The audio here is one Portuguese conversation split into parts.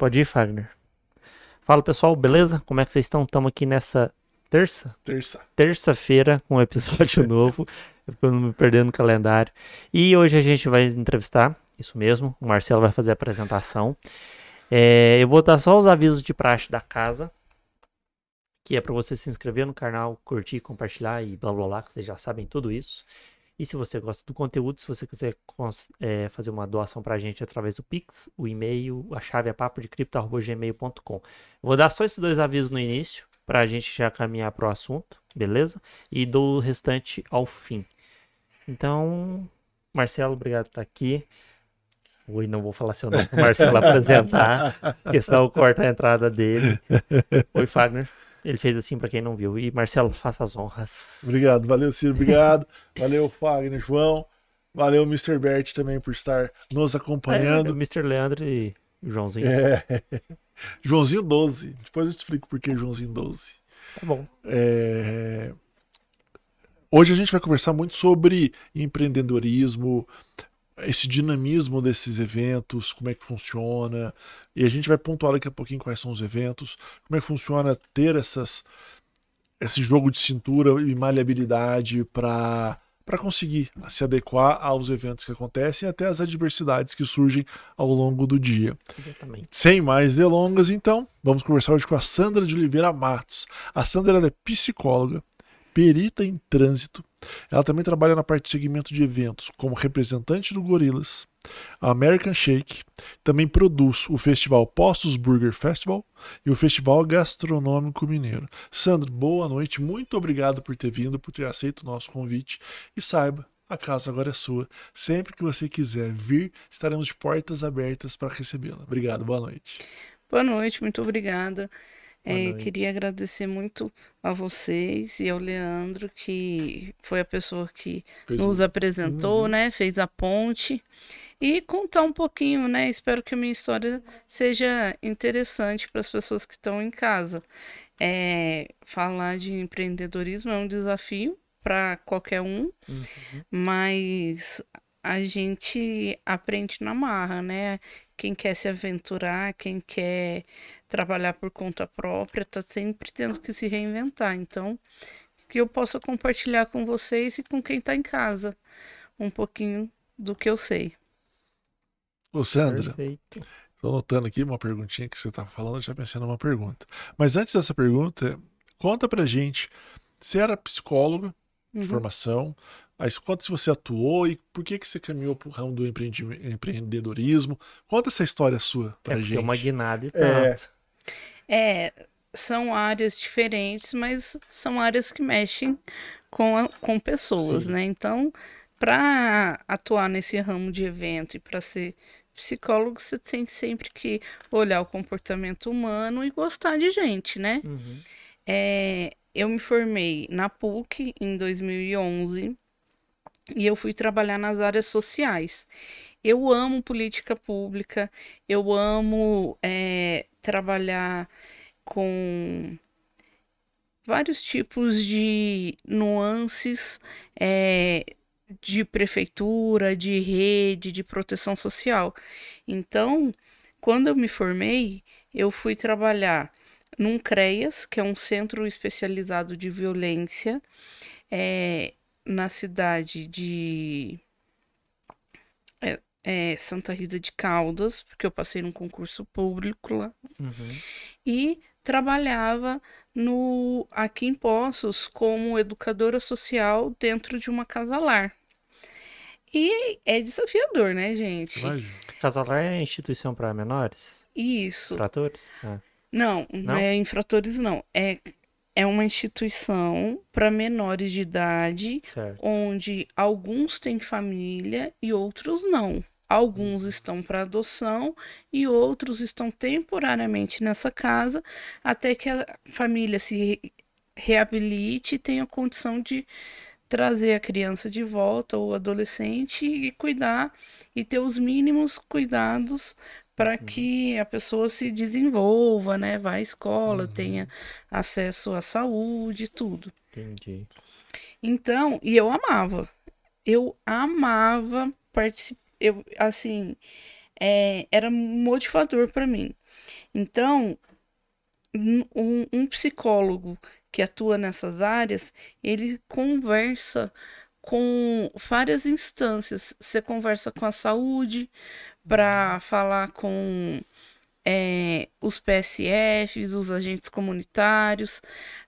Pode ir, Fagner. Fala pessoal, beleza? Como é que vocês estão? Estamos aqui nessa terça? Terça. Terça-feira com um episódio novo, Eu não me perdendo no calendário. E hoje a gente vai entrevistar, isso mesmo, o Marcelo vai fazer a apresentação. É, eu vou dar só os avisos de praxe da casa, que é para você se inscrever no canal, curtir, compartilhar e blá blá blá, que vocês já sabem tudo isso. E se você gosta do conteúdo, se você quiser é, fazer uma doação para a gente através do Pix, o e-mail, a chave é papodecripto.gmail.com. Vou dar só esses dois avisos no início, para a gente já caminhar para o assunto, beleza? E dou o restante ao fim. Então, Marcelo, obrigado por estar tá aqui. Oi, não vou falar seu nome para o Marcelo apresentar, porque senão eu corto a entrada dele. Oi, Fagner. Ele fez assim para quem não viu. E Marcelo, faça as honras. Obrigado, valeu Ciro, obrigado. valeu Fagner, João. Valeu Mr. Bert também por estar nos acompanhando. É, Mr. Leandro e Joãozinho. É. Joãozinho 12. Depois eu te explico por que Joãozinho 12. Tá bom. É... Hoje a gente vai conversar muito sobre empreendedorismo, esse dinamismo desses eventos, como é que funciona. E a gente vai pontuar daqui a pouquinho quais são os eventos, como é que funciona ter essas, esse jogo de cintura e maleabilidade para para conseguir se adequar aos eventos que acontecem e até às adversidades que surgem ao longo do dia. Exatamente. Sem mais delongas, então, vamos conversar hoje com a Sandra de Oliveira Matos. A Sandra é psicóloga, perita em trânsito, ela também trabalha na parte de segmento de eventos, como representante do Gorillaz, a American Shake, também produz o festival Postos Burger Festival e o Festival Gastronômico Mineiro. Sandro, boa noite, muito obrigado por ter vindo, por ter aceito o nosso convite e saiba, a casa agora é sua. Sempre que você quiser vir, estaremos de portas abertas para recebê-la. Obrigado, boa noite. Boa noite, muito obrigada. É, queria agradecer muito a vocês e ao Leandro, que foi a pessoa que Fez nos um... apresentou, uhum. né? Fez a ponte. E contar um pouquinho, né? Espero que a minha história seja interessante para as pessoas que estão em casa. É, falar de empreendedorismo é um desafio para qualquer um, uhum. mas a gente aprende na marra, né? Quem quer se aventurar, quem quer trabalhar por conta própria, tá sempre tendo que se reinventar. Então, que eu possa compartilhar com vocês e com quem tá em casa um pouquinho do que eu sei. Ô, Sandra. Perfeito. Tô anotando aqui uma perguntinha que você tá falando, já pensei numa pergunta. Mas antes dessa pergunta, conta pra gente. Você era psicóloga de uhum. formação, mas quanto se você atuou e por que, que você caminhou para o ramo do empreendedorismo? Conta essa história sua para é gente. É uma guinada e é. tanto. É. é, são áreas diferentes, mas são áreas que mexem com, a, com pessoas, Sim. né? Então, para atuar nesse ramo de evento e para ser psicólogo, você tem sempre que olhar o comportamento humano e gostar de gente, né? Uhum. É, eu me formei na PUC em 2011 e eu fui trabalhar nas áreas sociais. Eu amo política pública, eu amo é, trabalhar com vários tipos de nuances é, de prefeitura, de rede, de proteção social. Então, quando eu me formei, eu fui trabalhar num CREAS, que é um centro especializado de violência. É, na cidade de é, é, Santa Rita de Caldas, porque eu passei num concurso público lá. Uhum. E trabalhava no aqui em Poços como educadora social dentro de uma casalar. E é desafiador, né, gente? Imagina. Casalar é instituição para menores? Isso. Infratores? É. Não, não, é infratores não. É é uma instituição para menores de idade, certo. onde alguns têm família e outros não. Alguns uhum. estão para adoção e outros estão temporariamente nessa casa até que a família se reabilite e tenha condição de trazer a criança de volta ou adolescente e cuidar e ter os mínimos cuidados para uhum. que a pessoa se desenvolva, né? Vá à escola, uhum. tenha acesso à saúde, tudo. Entendi. Então, e eu amava. Eu amava participar. Eu, assim, é, era motivador para mim. Então, um, um psicólogo que atua nessas áreas, ele conversa com várias instâncias. Você conversa com a saúde, para falar com é, os PSFs, os agentes comunitários.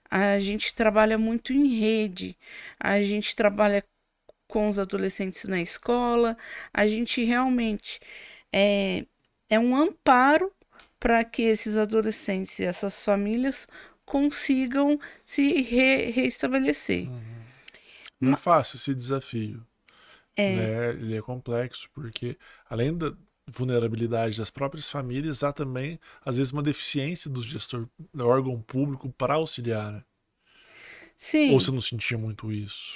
A gente trabalha muito em rede, a gente trabalha com os adolescentes na escola, a gente realmente é, é um amparo para que esses adolescentes e essas famílias consigam se re reestabelecer. Uhum. Não é fácil esse desafio. É. Né? Ele é complexo, porque além da vulnerabilidade das próprias famílias, há também, às vezes, uma deficiência do gestor, do órgão público para auxiliar. Né? Sim. Ou você não sentia muito isso?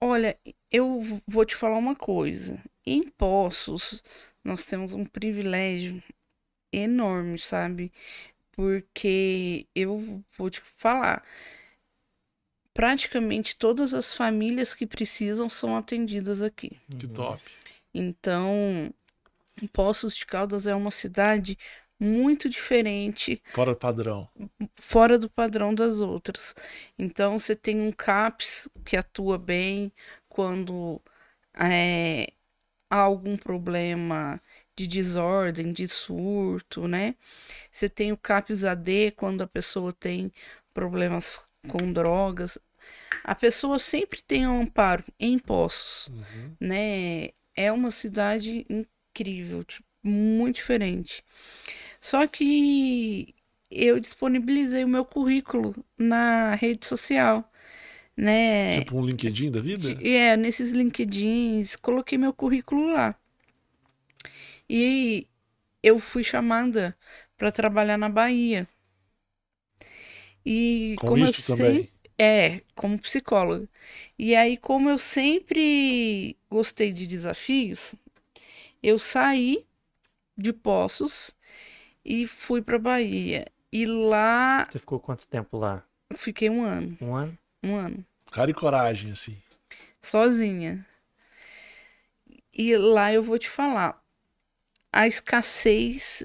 Olha, eu vou te falar uma coisa. Em Poços, nós temos um privilégio enorme, sabe? Porque eu vou te falar praticamente todas as famílias que precisam são atendidas aqui. Uhum. Que top. Então, Poços de Caldas é uma cidade muito diferente. Fora do padrão. Fora do padrão das outras. Então, você tem um CAPS que atua bem quando é, há algum problema de desordem, de surto, né? Você tem o CAPS AD quando a pessoa tem problemas com drogas a pessoa sempre tem um amparo em Poços, uhum. né? É uma cidade incrível, tipo, muito diferente. Só que eu disponibilizei o meu currículo na rede social, né? Tipo um LinkedIn da vida? É, nesses LinkedIns, coloquei meu currículo lá. E eu fui chamada para trabalhar na Bahia. E Com comecei é, como psicóloga. E aí, como eu sempre gostei de desafios, eu saí de Poços e fui para Bahia. E lá. Você ficou quanto tempo lá? Fiquei um ano. Um ano? Um ano. Cara e coragem, assim. Sozinha. E lá eu vou te falar. A escassez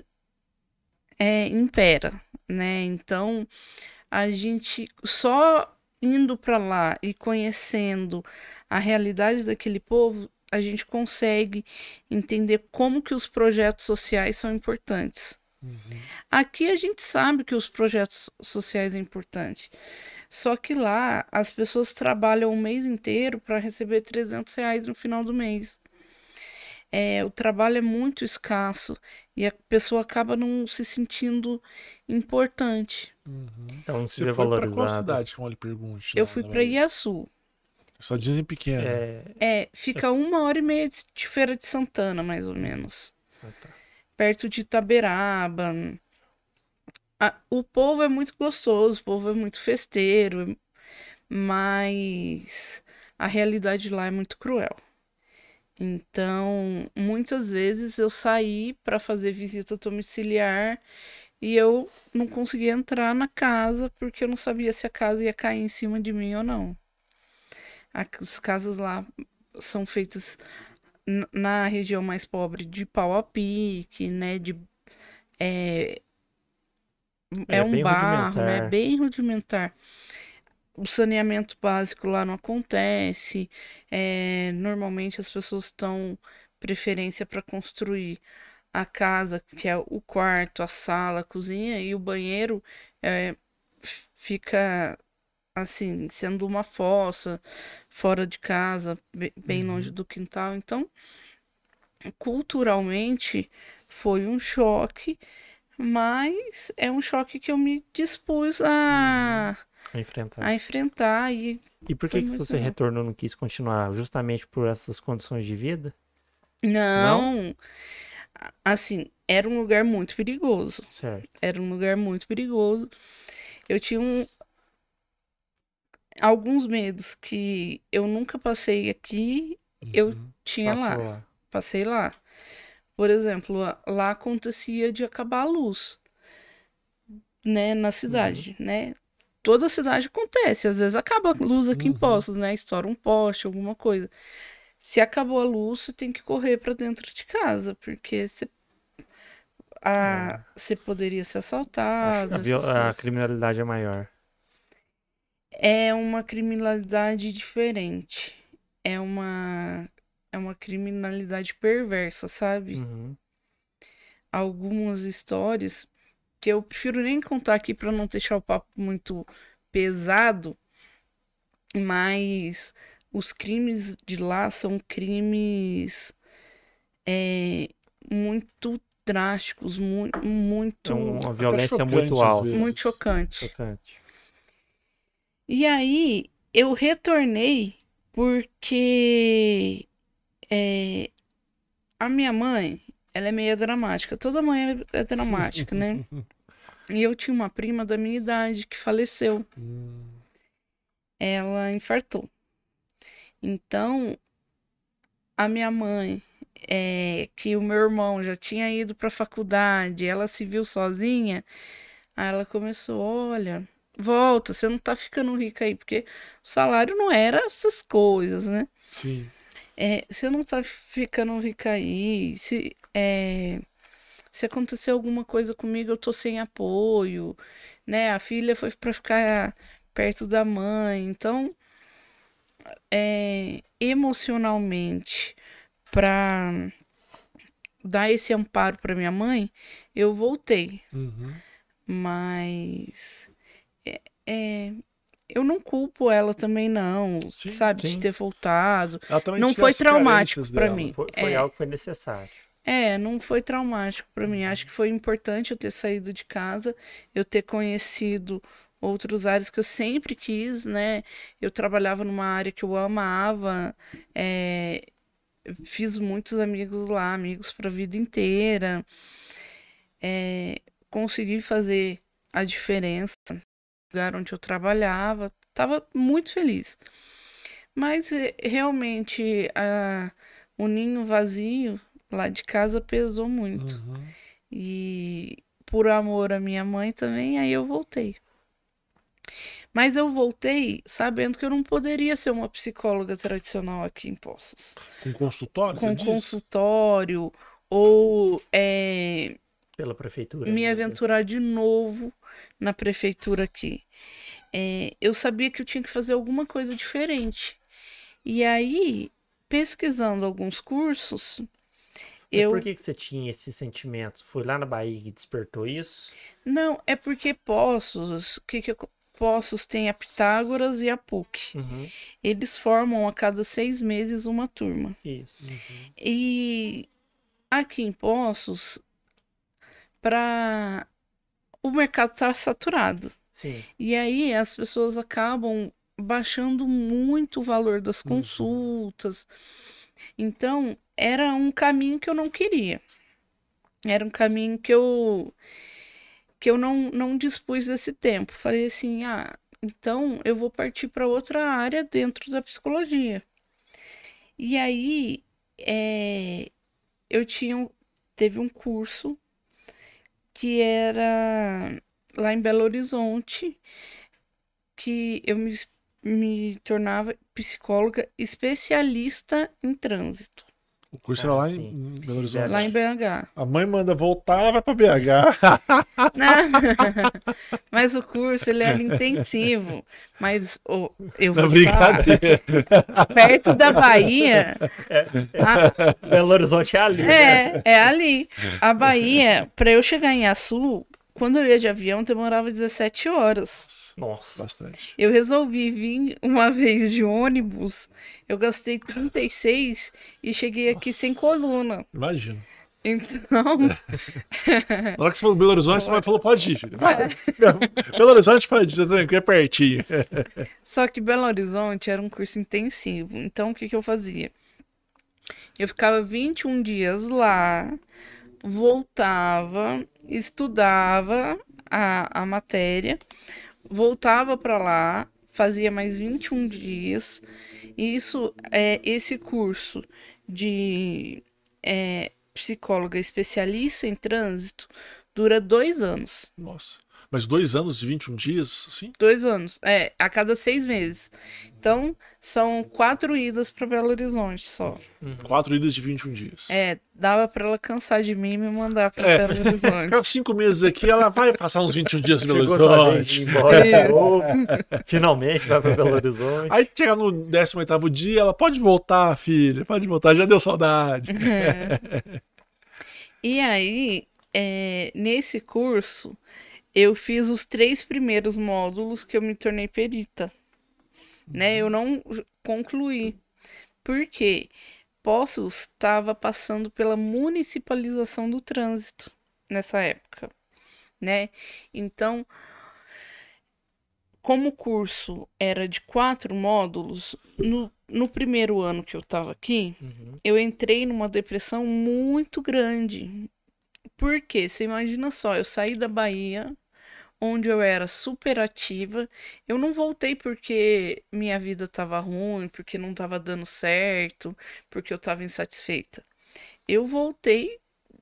é, impera, né? Então, a gente só indo para lá e conhecendo a realidade daquele povo, a gente consegue entender como que os projetos sociais são importantes. Uhum. Aqui a gente sabe que os projetos sociais são é importantes. Só que lá as pessoas trabalham o mês inteiro para receber 300 reais no final do mês. É, o trabalho é muito escasso e a pessoa acaba não se sentindo importante. Uhum. É um Você foi para qual cidade, que ele pergunta? Eu fui para Iaçu. Só dizem pequeno. É... é... fica uma hora e meia de Feira de Santana, mais ou menos. Ah, tá. Perto de Itaberaba. A... o povo é muito gostoso, o povo é muito festeiro, mas a realidade lá é muito cruel. Então, muitas vezes eu saí para fazer visita domiciliar e eu não conseguia entrar na casa porque eu não sabia se a casa ia cair em cima de mim ou não. As casas lá são feitas na região mais pobre de pau a pique, né? De, é é, é um barro, né? Bem rudimentar. O saneamento básico lá não acontece. É, normalmente as pessoas estão preferência para construir a casa, que é o quarto, a sala, a cozinha e o banheiro é, fica assim, sendo uma fossa fora de casa, bem uhum. longe do quintal. Então, culturalmente foi um choque, mas é um choque que eu me dispus a, uhum. a enfrentar. A enfrentar e e por que, que você retornou não quis continuar? Justamente por essas condições de vida? Não. não? assim, era um lugar muito perigoso. Certo. Era um lugar muito perigoso. Eu tinha um... alguns medos que eu nunca passei aqui, uhum. eu tinha lá. lá. Passei lá. Por exemplo, lá acontecia de acabar a luz, né, na cidade, uhum. né? Toda cidade acontece, às vezes acaba a luz aqui uhum. em Poços, né? Estoura um poste, alguma coisa se acabou a luz, você tem que correr para dentro de casa, porque você a, é. você poderia ser assaltado. A, a criminalidade é maior. É uma criminalidade diferente. É uma é uma criminalidade perversa, sabe? Uhum. Algumas histórias que eu prefiro nem contar aqui para não deixar o papo muito pesado, mas os crimes de lá são crimes é, muito drásticos, mu muito. É uma violência muito alta. Muito chocante. chocante. E aí eu retornei porque é, a minha mãe, ela é meio dramática. Toda mãe é dramática, né? E eu tinha uma prima da minha idade que faleceu. Hum. Ela infartou. Então, a minha mãe, é, que o meu irmão já tinha ido para a faculdade, ela se viu sozinha, aí ela começou, olha, volta, você não tá ficando rica aí, porque o salário não era essas coisas, né? Sim. É, você não tá ficando rica aí, se, é, se acontecer alguma coisa comigo, eu tô sem apoio, né? A filha foi para ficar perto da mãe, então é, emocionalmente para dar esse amparo para minha mãe, eu voltei. Uhum. Mas é, é, eu não culpo ela também não, sim, sabe, sim. de ter voltado. Não foi traumático para mim. Foi, foi é, algo que foi necessário. É, não foi traumático para mim. Uhum. Acho que foi importante eu ter saído de casa, eu ter conhecido outros áreas que eu sempre quis, né? Eu trabalhava numa área que eu amava, é, fiz muitos amigos lá, amigos para a vida inteira, é, consegui fazer a diferença no lugar onde eu trabalhava, estava muito feliz. Mas eh, realmente a, o ninho vazio lá de casa pesou muito. Uhum. E por amor à minha mãe também, aí eu voltei. Mas eu voltei sabendo que eu não poderia ser uma psicóloga tradicional aqui em Poços. Com consultório? Com consultório, diz? ou é, pela prefeitura. Me né? aventurar de novo na prefeitura aqui. É, eu sabia que eu tinha que fazer alguma coisa diferente. E aí, pesquisando alguns cursos. Mas eu... por que, que você tinha esse sentimento? Foi lá na Bahia que despertou isso? Não, é porque Poços. Que que eu opostos têm a Pitágoras e a PUC. Uhum. Eles formam a cada seis meses uma turma. Isso. Uhum. E aqui em Poços, para o mercado está saturado. Sim. E aí as pessoas acabam baixando muito o valor das uhum. consultas. Uhum. Então, era um caminho que eu não queria. Era um caminho que eu que eu não, não dispus desse tempo. Falei assim: ah, então eu vou partir para outra área dentro da psicologia. E aí é, eu tinha teve um curso que era lá em Belo Horizonte que eu me, me tornava psicóloga especialista em trânsito. O curso ah, era lá em, em, Belo Horizonte. Lá em BH. A mãe manda voltar, ela vai para BH. Não, né? mas o curso ele era intensivo. Mas oh, eu vou Falar, perto da Bahia. É, é, a... Belo Horizonte é ali. É, né? é ali. A Bahia, para eu chegar em Açu, quando eu ia de avião, demorava 17 horas. Nossa. Bastante. Eu resolvi vir uma vez de ônibus, eu gastei 36 e cheguei aqui sem coluna. Imagina. Então. É. Na hora que você falou Belo Horizonte, você falou: pode ir, filho. Vai. Belo Horizonte pode ir, tá tranquilo, é pertinho. Só que Belo Horizonte era um curso intensivo. Então, o que, que eu fazia? Eu ficava 21 dias lá, voltava, estudava a, a matéria, voltava para lá, fazia mais 21 dias. E isso é esse curso de é, psicóloga especialista em trânsito dura dois anos. Nossa. Mas dois anos de 21 dias, sim? Dois anos, é, a cada seis meses. Então, são quatro idas para Belo Horizonte só. Uhum. Quatro idas de 21 dias. É, dava para ela cansar de mim e me mandar para é. Belo Horizonte. cinco meses aqui, ela vai passar uns 21 dias em Belo Horizonte. Finalmente vai para Belo Horizonte. Aí chega no 18 dia, ela pode voltar, filha, pode voltar, já deu saudade. É. E aí, é, nesse curso, eu fiz os três primeiros módulos que eu me tornei perita. Né? Uhum. Eu não concluí. Porque Poços estava passando pela municipalização do trânsito nessa época, né? Então, como o curso era de quatro módulos, no, no primeiro ano que eu estava aqui, uhum. eu entrei numa depressão muito grande. Porque você imagina só, eu saí da Bahia, onde eu era super ativa. Eu não voltei porque minha vida estava ruim, porque não estava dando certo, porque eu estava insatisfeita. Eu voltei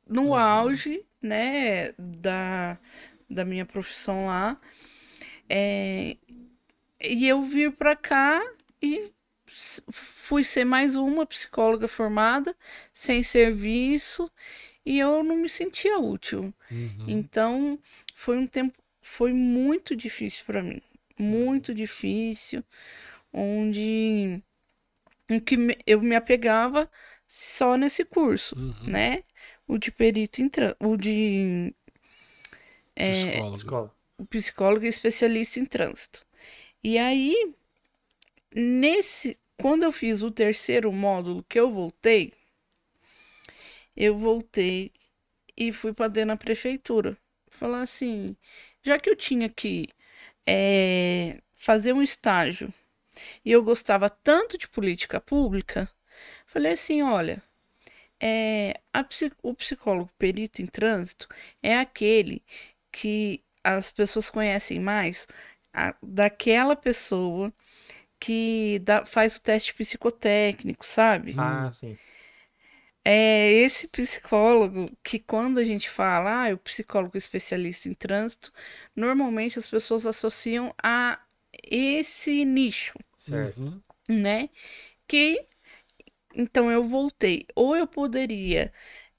no uhum. auge, né, da, da minha profissão lá. É, e eu vim para cá e fui ser mais uma psicóloga formada, sem serviço e eu não me sentia útil. Uhum. Então, foi um tempo, foi muito difícil para mim, muito difícil, onde em que eu me apegava só nesse curso, uhum. né? O de perito em o de É, o psicólogo especialista em trânsito. E aí nesse quando eu fiz o terceiro módulo que eu voltei, eu voltei e fui para dentro da prefeitura. Falar assim, já que eu tinha que é, fazer um estágio e eu gostava tanto de política pública, falei assim, olha, é, a, o psicólogo perito em trânsito é aquele que as pessoas conhecem mais a, daquela pessoa que dá, faz o teste psicotécnico, sabe? Ah, sim é esse psicólogo que quando a gente fala, ah, é o psicólogo especialista em trânsito, normalmente as pessoas associam a esse nicho. Certo. Uhum. Né? Que então eu voltei. Ou eu poderia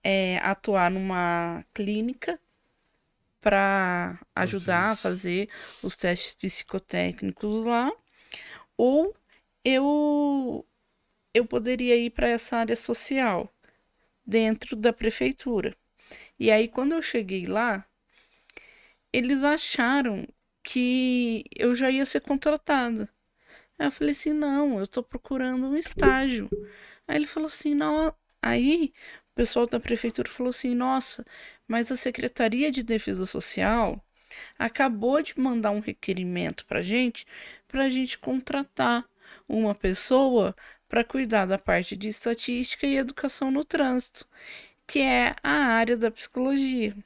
é, atuar numa clínica para ajudar a fazer os testes psicotécnicos lá, ou eu eu poderia ir para essa área social dentro da prefeitura. E aí, quando eu cheguei lá, eles acharam que eu já ia ser contratada. Aí eu falei assim: não, eu tô procurando um estágio. Aí ele falou assim: não. Aí o pessoal da prefeitura falou assim: nossa, mas a Secretaria de Defesa Social acabou de mandar um requerimento para gente, pra gente contratar uma pessoa para cuidar da parte de estatística e educação no trânsito, que é a área da psicologia,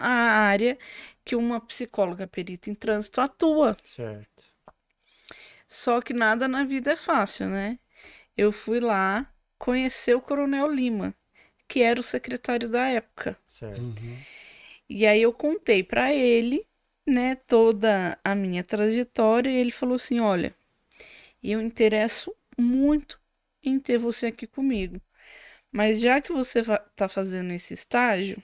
a área que uma psicóloga perita em trânsito atua. Certo. Só que nada na vida é fácil, né? Eu fui lá conhecer o Coronel Lima, que era o secretário da época. Certo. Uhum. E aí eu contei para ele, né, toda a minha trajetória, e ele falou assim: "Olha, eu interesso muito em ter você aqui comigo. Mas já que você está fazendo esse estágio,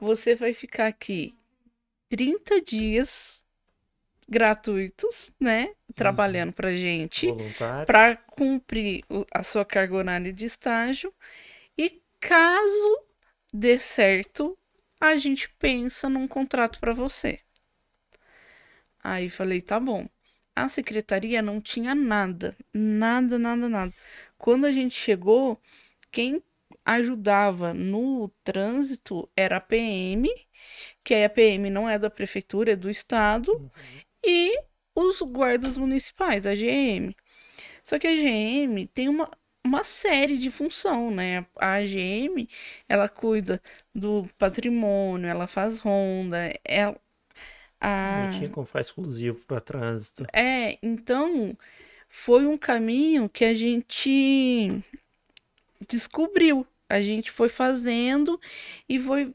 você vai ficar aqui 30 dias gratuitos, né? Uhum. Trabalhando pra gente, para cumprir a sua carga horária de estágio. E caso dê certo, a gente pensa num contrato para você. Aí falei, tá bom. A secretaria não tinha nada, nada, nada, nada. Quando a gente chegou, quem ajudava no trânsito era a PM, que a PM não é da prefeitura, é do estado, uhum. e os guardas municipais, a GM. Só que a GM tem uma, uma série de função, né? A GM ela cuida do patrimônio, ela faz ronda, ela, não tinha como ficar exclusivo para trânsito. É, então foi um caminho que a gente descobriu. A gente foi fazendo e foi,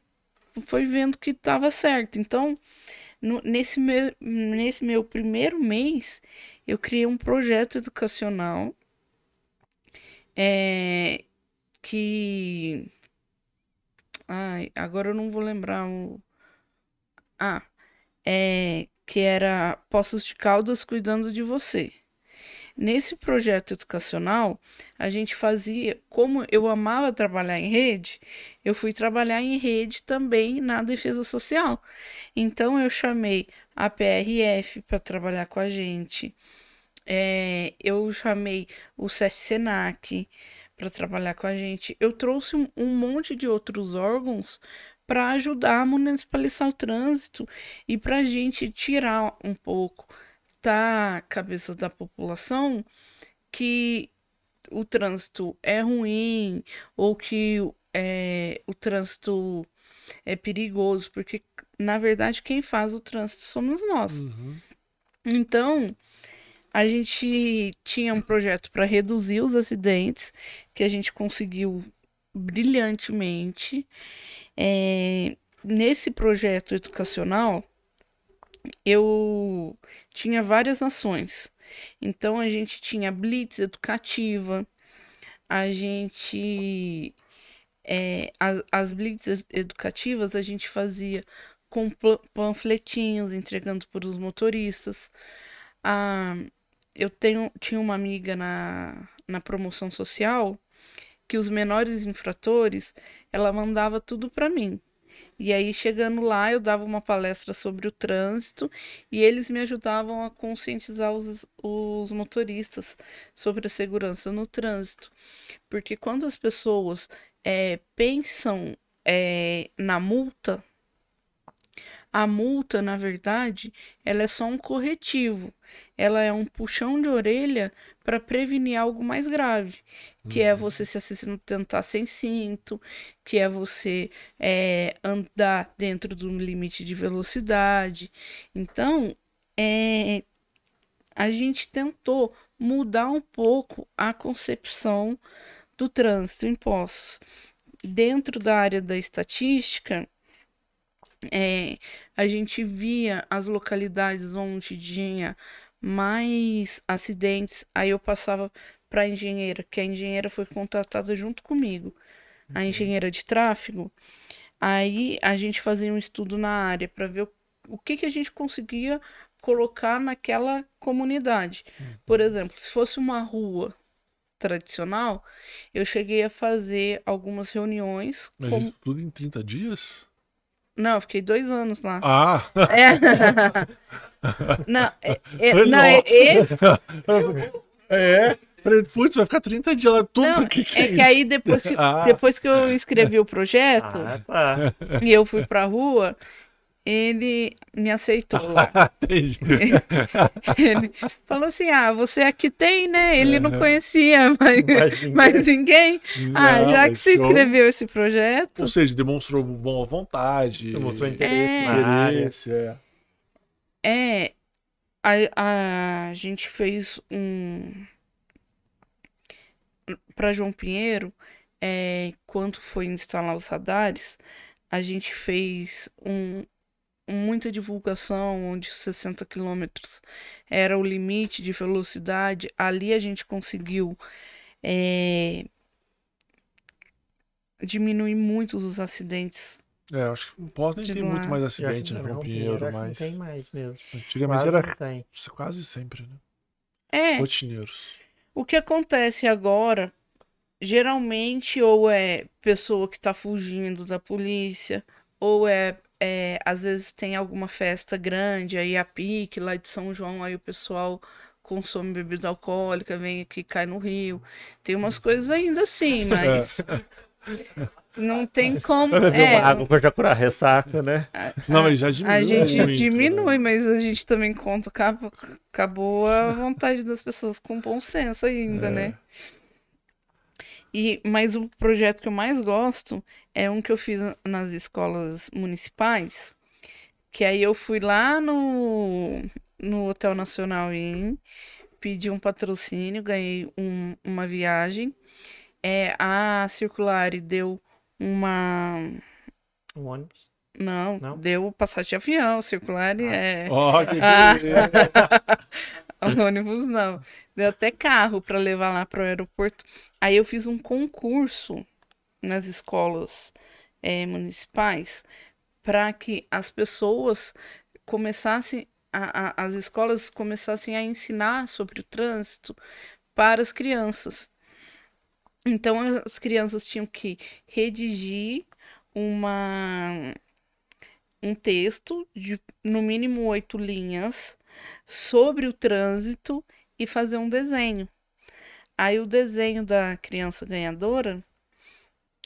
foi vendo que estava certo. Então, no, nesse, meu, nesse meu primeiro mês, eu criei um projeto educacional é, que. Ai, agora eu não vou lembrar o. Ah, é, que era Poços de Caldas cuidando de você. Nesse projeto educacional, a gente fazia, como eu amava trabalhar em rede, eu fui trabalhar em rede também na defesa social. Então eu chamei a PRF para trabalhar com a gente. É, eu chamei o SESC Senac para trabalhar com a gente. Eu trouxe um, um monte de outros órgãos para ajudar a municipalizar o trânsito e para a gente tirar um pouco da cabeça da população que o trânsito é ruim ou que é, o trânsito é perigoso, porque na verdade quem faz o trânsito somos nós. Uhum. Então, a gente tinha um projeto para reduzir os acidentes que a gente conseguiu brilhantemente é, nesse projeto educacional, eu tinha várias ações. Então a gente tinha blitz educativa, a gente é, as, as blitz educativas a gente fazia com panfletinhos entregando para os motoristas. Ah, eu tenho, tinha uma amiga na, na promoção social que os menores infratores, ela mandava tudo para mim. E aí chegando lá, eu dava uma palestra sobre o trânsito e eles me ajudavam a conscientizar os, os motoristas sobre a segurança no trânsito. Porque quando as pessoas é, pensam é, na multa, a multa, na verdade, ela é só um corretivo. Ela é um puxão de orelha para prevenir algo mais grave, que é uhum. é você se acidentar sem cinto, que é você é, andar dentro do limite de velocidade. Então, é, a gente tentou mudar um pouco a concepção do trânsito em Poços. Dentro da área da estatística, é, a gente via as localidades onde tinha mais acidentes. Aí eu passava para a engenheira, que a engenheira foi contratada junto comigo, a uhum. engenheira de tráfego. Aí a gente fazia um estudo na área para ver o, o que, que a gente conseguia colocar naquela comunidade. Por uhum. exemplo, se fosse uma rua tradicional, eu cheguei a fazer algumas reuniões. Mas com... isso tudo em 30 dias? Não, fiquei dois anos lá. Ah! É. não, é, é, não, é, esse. é. Falei, putz, vai ficar 30 dias lá, tudo não, que, é, é que aí depois que, ah. depois que eu escrevi o projeto ah, tá. e eu fui pra rua, ele me aceitou lá. ele, ele falou assim: ah, você aqui é tem, né? Ele não conhecia mas, ninguém. Mais ninguém. Ah, não, ah, já que você show. escreveu esse projeto. Ou seja, demonstrou boa vontade. Demonstrou é, interesse é, na interesse, área. É. é a, a gente fez um. Para João Pinheiro, é, quando foi instalar os radares, a gente fez um, muita divulgação, onde 60 km era o limite de velocidade, ali a gente conseguiu é, diminuir muito os acidentes. É, acho que não posso nem ter muito mais acidente no pinheiro mas. Não tem mais mesmo. Antigamente quase era tem. quase sempre, né? É. Rotineiros. O que acontece agora, geralmente, ou é pessoa que tá fugindo da polícia, ou é é, às vezes tem alguma festa grande, aí a pique lá de São João, aí o pessoal consome bebida alcoólica, vem aqui, cai no rio. Tem umas coisas ainda assim, é. mas. Não tem como. É, água para já curar ressaca, né? A, não, mas já diminui. A gente muito, né? diminui, né? mas a gente também conta, acabou a vontade das pessoas com bom senso ainda, é. né? E, mas o projeto que eu mais gosto é um que eu fiz nas escolas municipais, que aí eu fui lá no, no Hotel Nacional Inn, pedi um patrocínio, ganhei um, uma viagem. É, a Circulari deu uma. Um ônibus? Não, Não? deu passagem de avião, Circulare ah. é. Oh, que ah. ônibus não. Deu até carro para levar lá para o aeroporto. Aí eu fiz um concurso nas escolas é, municipais para que as pessoas começassem, a, a, as escolas começassem a ensinar sobre o trânsito para as crianças. Então as crianças tinham que redigir uma um texto de no mínimo oito linhas sobre o trânsito e fazer um desenho. Aí o desenho da criança ganhadora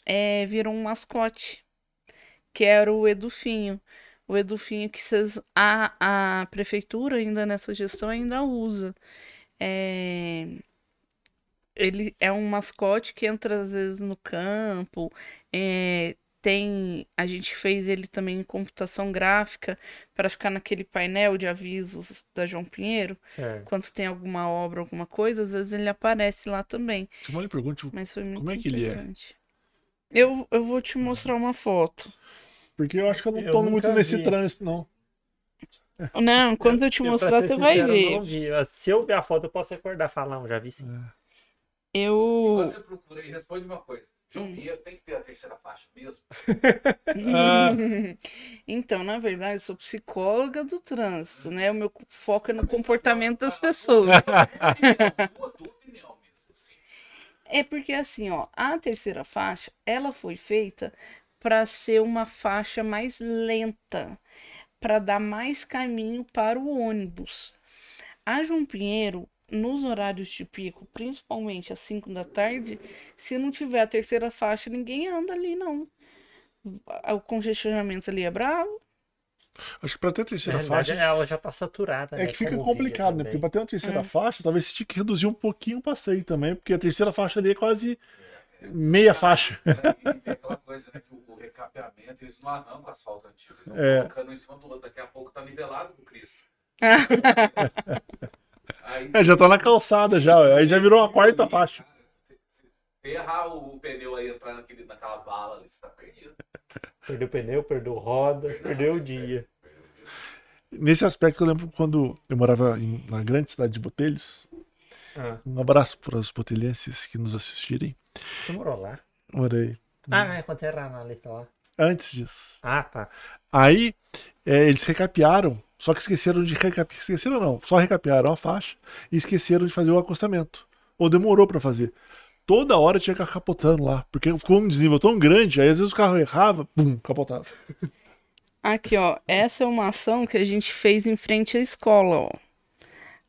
é, virou um mascote, que era o Edufinho. O Edufinho que cês, a, a prefeitura ainda nessa gestão ainda usa. É, ele é um mascote que entra às vezes no campo, é, tem. A gente fez ele também em computação gráfica para ficar naquele painel de avisos da João Pinheiro. Certo. Quando tem alguma obra, alguma coisa, às vezes ele aparece lá também. Mas pergunte Mas foi muito como é que ele é. Eu, eu vou te mostrar uma foto. Porque eu acho que eu não eu muito vi. nesse trânsito, não. Não, quando eu te eu, mostrar, você vai ver. Eu Se eu ver a foto, eu posso acordar falar, um, já vi sim. Eu. Quando você procura aí, responde uma coisa. Dinheiro uhum. tem que ter a terceira faixa mesmo. ah. Então, na verdade, eu sou psicóloga do trânsito, né? O meu foco é no comportamento das pessoas. Assim. É porque assim, ó, a terceira faixa, ela foi feita para ser uma faixa mais lenta, para dar mais caminho para o ônibus. A João Pinheiro, nos horários de pico, principalmente às 5 da tarde, se não tiver a terceira faixa, ninguém anda ali, não. O congestionamento ali é bravo. Acho que para ter a terceira verdade, faixa. Ela já está saturada. É né, que fica complicado, também. né? Porque para ter a terceira é. faixa, talvez você tinha que reduzir um pouquinho o passeio também, porque a terceira faixa ali é quase meia faixa. É, é, é, é aquela coisa, né? Que o, o recapeamento, eles não arrancam o asfalto antigo, eles vão é. colocando em cima do outro. Daqui a pouco tá nivelado com o Cristo. É, já tá na calçada já. Aí já virou uma quarta faixa. Se errar o pneu aí entrar naquele, naquela bala ali, você tá perdido. Perdeu pneu, perdeu roda, perdeu, perdeu o dia. Perdeu, Nesse aspecto, eu lembro quando eu morava em, na grande cidade de Botelhos. Ah. Um abraço para os botelhenses que nos assistirem. Você morou lá? Morei. Ah, é quando você era lista lá. Antes disso. Ah, tá. Aí, é, eles recapearam só que esqueceram de recapear. Esqueceram não, só recapearam a faixa e esqueceram de fazer o acostamento. Ou demorou para fazer. Toda hora tinha que ficar capotando lá, porque ficou um desnível tão grande, aí às vezes o carro errava, pum, capotava. Aqui, ó, essa é uma ação que a gente fez em frente à escola, ó.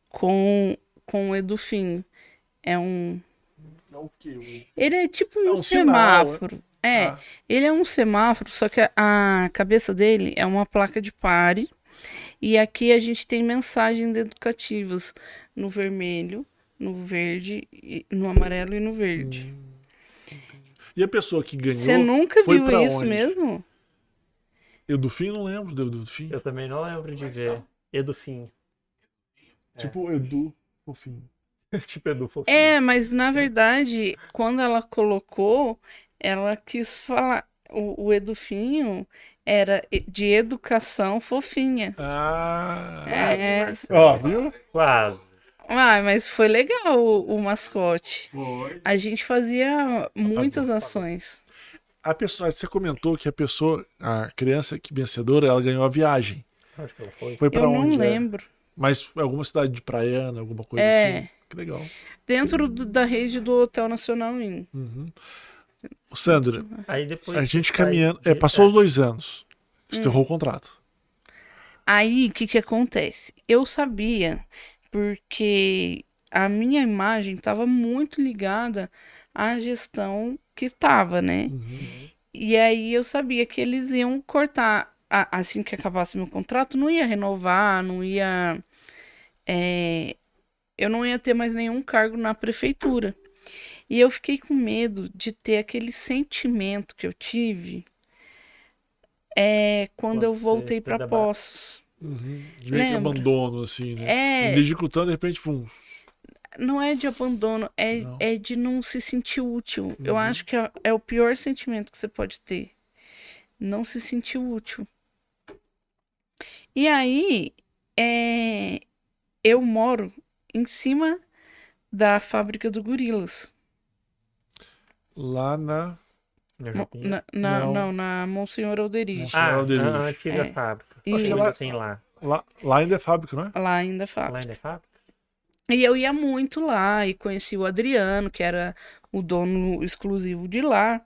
Com, com o Edufim. É um. É o quê? Ele é tipo um, é um né? semáforo. Sinal, é, é ah. ele é um semáforo, só que a cabeça dele é uma placa de pare e aqui a gente tem mensagens educativas no vermelho, no verde, no amarelo e no verde. Hum, e a pessoa que ganhou. Você nunca viu isso onde? mesmo? Eu do fim não lembro do Edufim. Eu também não lembro de Mas ver. Edufim. É. Tipo, Edu Fofinho. tipo, Edu Fofinho. É, mas na verdade, quando ela colocou, ela quis falar o, o Edufinho era de educação fofinha. Ah, é... ó, viu? Quase. Ah, mas foi legal o, o mascote. Foi. A gente fazia tá tá muitas ações. A pessoa, você comentou que a pessoa, a criança que vencedora, ela ganhou a viagem. Acho que ela foi. Foi para onde? Eu não é? lembro. É? Mas alguma cidade de Praiana, alguma coisa é. assim. Que legal. Dentro do, da rede do Hotel Nacional Uhum. Sandra, aí depois a gente caminhando. É, passou os é. dois anos. Esterrou hum. o contrato. Aí, o que, que acontece? Eu sabia, porque a minha imagem estava muito ligada à gestão que estava, né? Uhum. E aí eu sabia que eles iam cortar assim que acabasse meu contrato, não ia renovar, não ia. É, eu não ia ter mais nenhum cargo na prefeitura. E eu fiquei com medo de ter aquele sentimento que eu tive é, quando Pode eu voltei para Poços. Uhum. De meio que abandono, assim, né? É... Desdicultando, de repente, pum. Não é de abandono, é, não. é de não se sentir útil. Uhum. Eu acho que é, é o pior sentimento que você pode ter. Não se sentir útil. E aí, é, eu moro em cima da fábrica do Gorilas lá na. Na, na, não. não. na Monsenhor Alderich. Ah, Alderich. na ah, antiga é, é. fábrica. E... Acho que lá, tem lá. lá. Lá ainda é fábrica, não é? Lá ainda é fábrica. Lá ainda é fábrica. E eu ia muito lá e conheci o Adriano, que era o dono exclusivo de lá.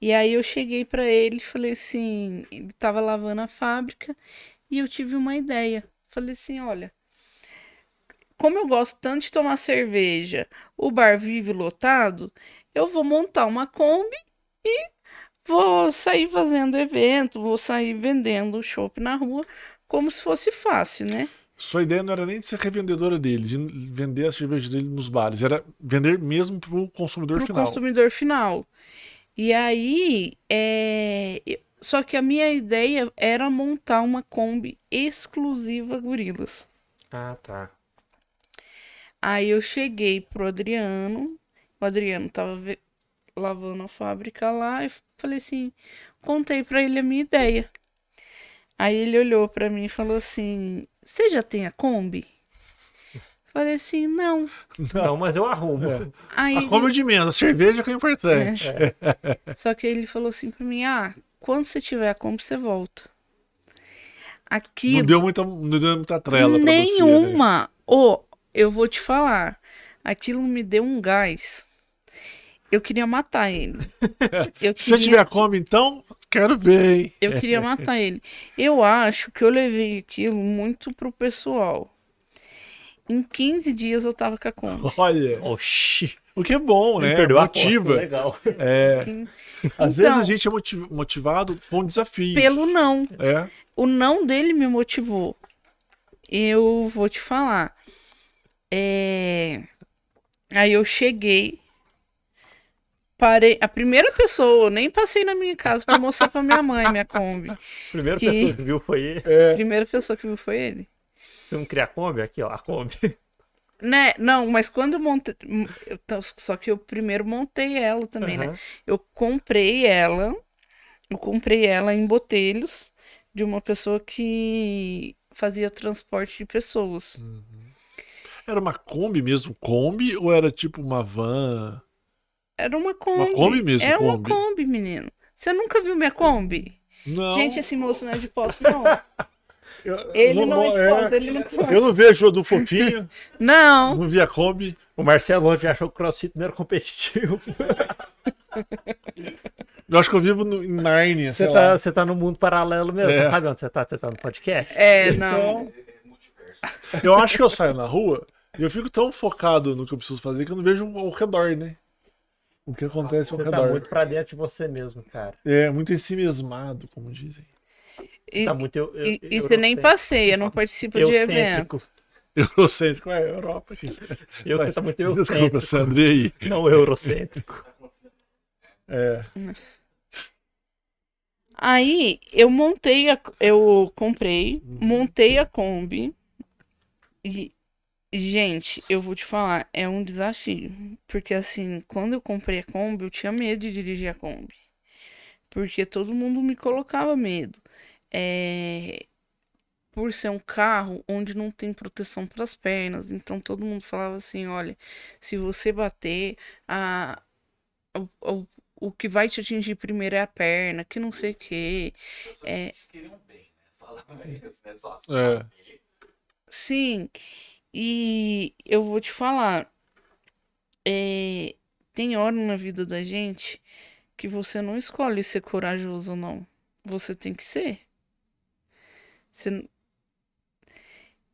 E aí eu cheguei para ele e falei assim, ele tava lavando a fábrica e eu tive uma ideia. Falei assim, olha, como eu gosto tanto de tomar cerveja, o bar vive lotado, eu vou montar uma Kombi e vou sair fazendo evento, vou sair vendendo shopping na rua, como se fosse fácil, né? Sua ideia não era nem de ser revendedora deles, vender as cerveja dele nos bares, era vender mesmo para o consumidor pro final. consumidor final. E aí, é... só que a minha ideia era montar uma Kombi exclusiva Gorilas. Ah, tá. Aí eu cheguei pro Adriano, o Adriano tava lavando a fábrica lá e falei assim, contei para ele a minha ideia. Aí ele olhou para mim e falou assim: "Você já tem a Kombi?" Falei assim: "Não". Não, mas eu arrumo. É. Aí a ele... Kombi é de menos, a cerveja que é importante. É. É. Só que ele falou assim para mim: "Ah, quando você tiver a Kombi, você volta". Aqui Não deu muita, não deu muita trela né? Nenhuma. Ô, né? oh, eu vou te falar. Aquilo me deu um gás eu queria matar ele. Queria... Se eu tiver como, então, quero ver, hein? Eu queria matar ele. Eu acho que eu levei aquilo muito pro pessoal. Em 15 dias eu tava com a Kombi. Olha! Oxi! O que é bom, né? Perdeu motiva. Aposta, legal. É. Então, Às vezes então, a gente é motivado com desafios. Pelo não. É. O não dele me motivou. Eu vou te falar. É... Aí eu cheguei parei. A primeira pessoa, nem passei na minha casa pra mostrar pra minha mãe minha Kombi. Primeira que... pessoa que viu foi ele. É. Primeira pessoa que viu foi ele. Você não cria a Kombi? Aqui, ó, a Kombi. Né, não, mas quando montei. Só que eu primeiro montei ela também, uhum. né? Eu comprei ela. Eu comprei ela em Botelhos de uma pessoa que fazia transporte de pessoas. Uhum. Era uma Kombi mesmo? Kombi? Ou era tipo uma van? Era uma Kombi. Uma Kombi mesmo? Era é uma Kombi, menino. Você nunca viu minha Kombi? Não. Gente, esse moço não é de posse, não. ele não, não é de posse, é... ele não pode. É. Eu não vejo do Fofinho. não. Não vi a Kombi. O Marcelo já achou que o CrossFit não era competitivo. eu acho que eu vivo no, em Narnia, você tá, Você tá no mundo paralelo mesmo, é. sabe onde você tá? Você tá no podcast? É, não. Então, eu acho que eu saio na rua e eu fico tão focado no que eu preciso fazer que eu não vejo ao redor, né? o que acontece ao você tá redor. Você tá muito pra dentro de você mesmo, cara. É, muito encimismado, como dizem. Você tá e, tá muito, eu, eu, e, e você nem passeia, não participa eu de eventos. Eurocêntrico é Europa. Eu Mas, tá muito eurocêntrico. Desculpa, Sandrei. Não eurocêntrico. É. Aí eu montei a, eu comprei, uhum. montei a Kombi e Gente, eu vou te falar, é um desafio. Porque assim, quando eu comprei a Kombi, eu tinha medo de dirigir a Kombi. Porque todo mundo me colocava medo. É... Por ser um carro onde não tem proteção para as pernas. Então todo mundo falava assim: olha, se você bater, a... o, o, o que vai te atingir primeiro é a perna, que não sei o quê. É... Queriam bem, né? Falava isso, né? Só assim, é. Sim. Sim. E eu vou te falar, é, tem hora na vida da gente que você não escolhe ser corajoso ou não. Você tem que ser. Você...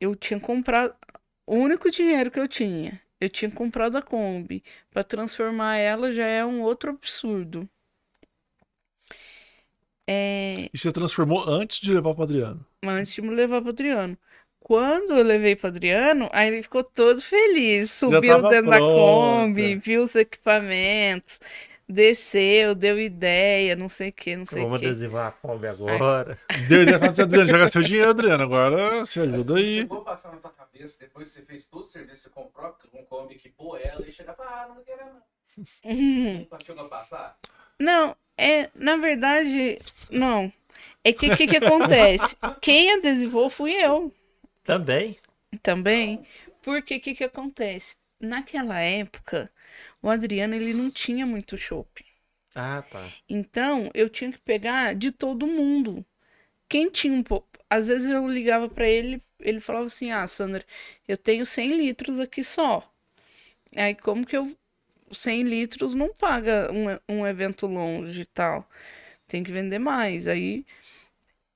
Eu tinha comprado. O único dinheiro que eu tinha, eu tinha comprado a Kombi. Para transformar ela já é um outro absurdo. É... E você transformou antes de levar o Adriano? Antes de me levar o Adriano. Quando eu levei pro Adriano, aí ele ficou todo feliz. Subiu dentro pronta. da Kombi, viu os equipamentos, desceu, deu ideia, não sei o que, não sei o que. Vamos adesivar a Kombi agora. Deu ideia pra assim, Adriano, joga seu dinheiro, Adriano, agora se ajuda aí. Eu vou passar na tua cabeça, depois que você fez todo o serviço, você comprou um Kombi que pô é, ela e chega e fala, ah, não quero é não. Uhum. Não passar? Não, é, na verdade, não. É que o que, que acontece? Quem adesivou fui eu. Também. Também. Porque o que, que acontece? Naquela época, o Adriano ele não tinha muito chope. Ah, tá. Então, eu tinha que pegar de todo mundo. Quem tinha um pouco. Às vezes eu ligava para ele, ele falava assim: Ah, Sandra, eu tenho 100 litros aqui só. Aí, como que eu. 100 litros não paga um, um evento longe e tal. Tem que vender mais. Aí,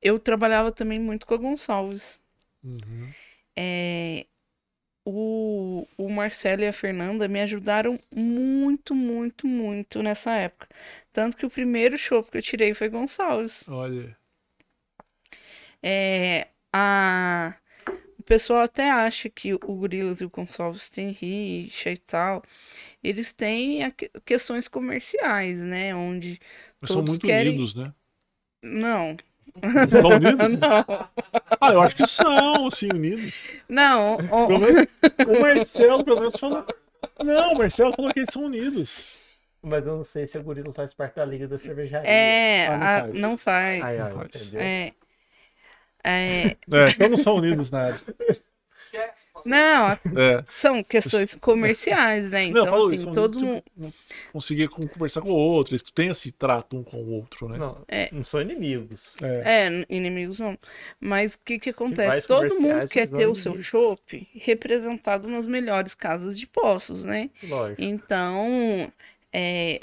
eu trabalhava também muito com a Gonçalves. Uhum. É, o, o Marcelo e a Fernanda me ajudaram muito, muito, muito nessa época. Tanto que o primeiro show que eu tirei foi Gonçalves. Olha. É, a... O pessoal até acha que o Gorilas e o Gonçalves têm rixa e tal. Eles têm questões comerciais, né? Onde. Mas todos são muito querem... unidos, né? Não, eles estão unidos? Ah, eu acho que são, sim, unidos. Não, o... o Marcelo, pelo menos, falou. Não, o Marcelo falou que eles são unidos. Mas eu não sei se o gorila faz parte da liga da cervejaria. É, ah, não faz. Não faz. Ai, ai, não faz. É, é... É, então não são unidos nada. Não, é. são questões comerciais, né? Então, não, falo, assim, todo mundo. Conseguir conversar com o outro, eles têm esse trato um com o outro, né? Não, é. não são inimigos. É. é, inimigos não. Mas o que, que acontece? Todo mundo quer ter o seu chopp representado nas melhores casas de poços, né? Lógico. Então, é,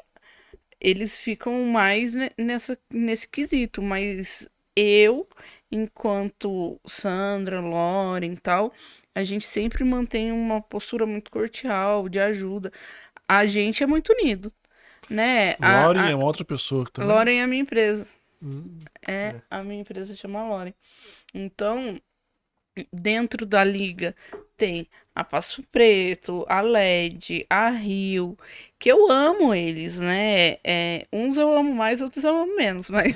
eles ficam mais nessa, nesse quesito, mas eu enquanto Sandra, Lauren e tal, a gente sempre mantém uma postura muito cordial, de ajuda. A gente é muito unido, né? Lauren a, a... é uma outra pessoa que também. Lauren é a minha empresa. Hum, é, é, a minha empresa chama Lauren. Então, dentro da liga tem a Passo Preto, a LED, a Rio, que eu amo eles, né? É, uns eu amo mais, outros eu amo menos, mas,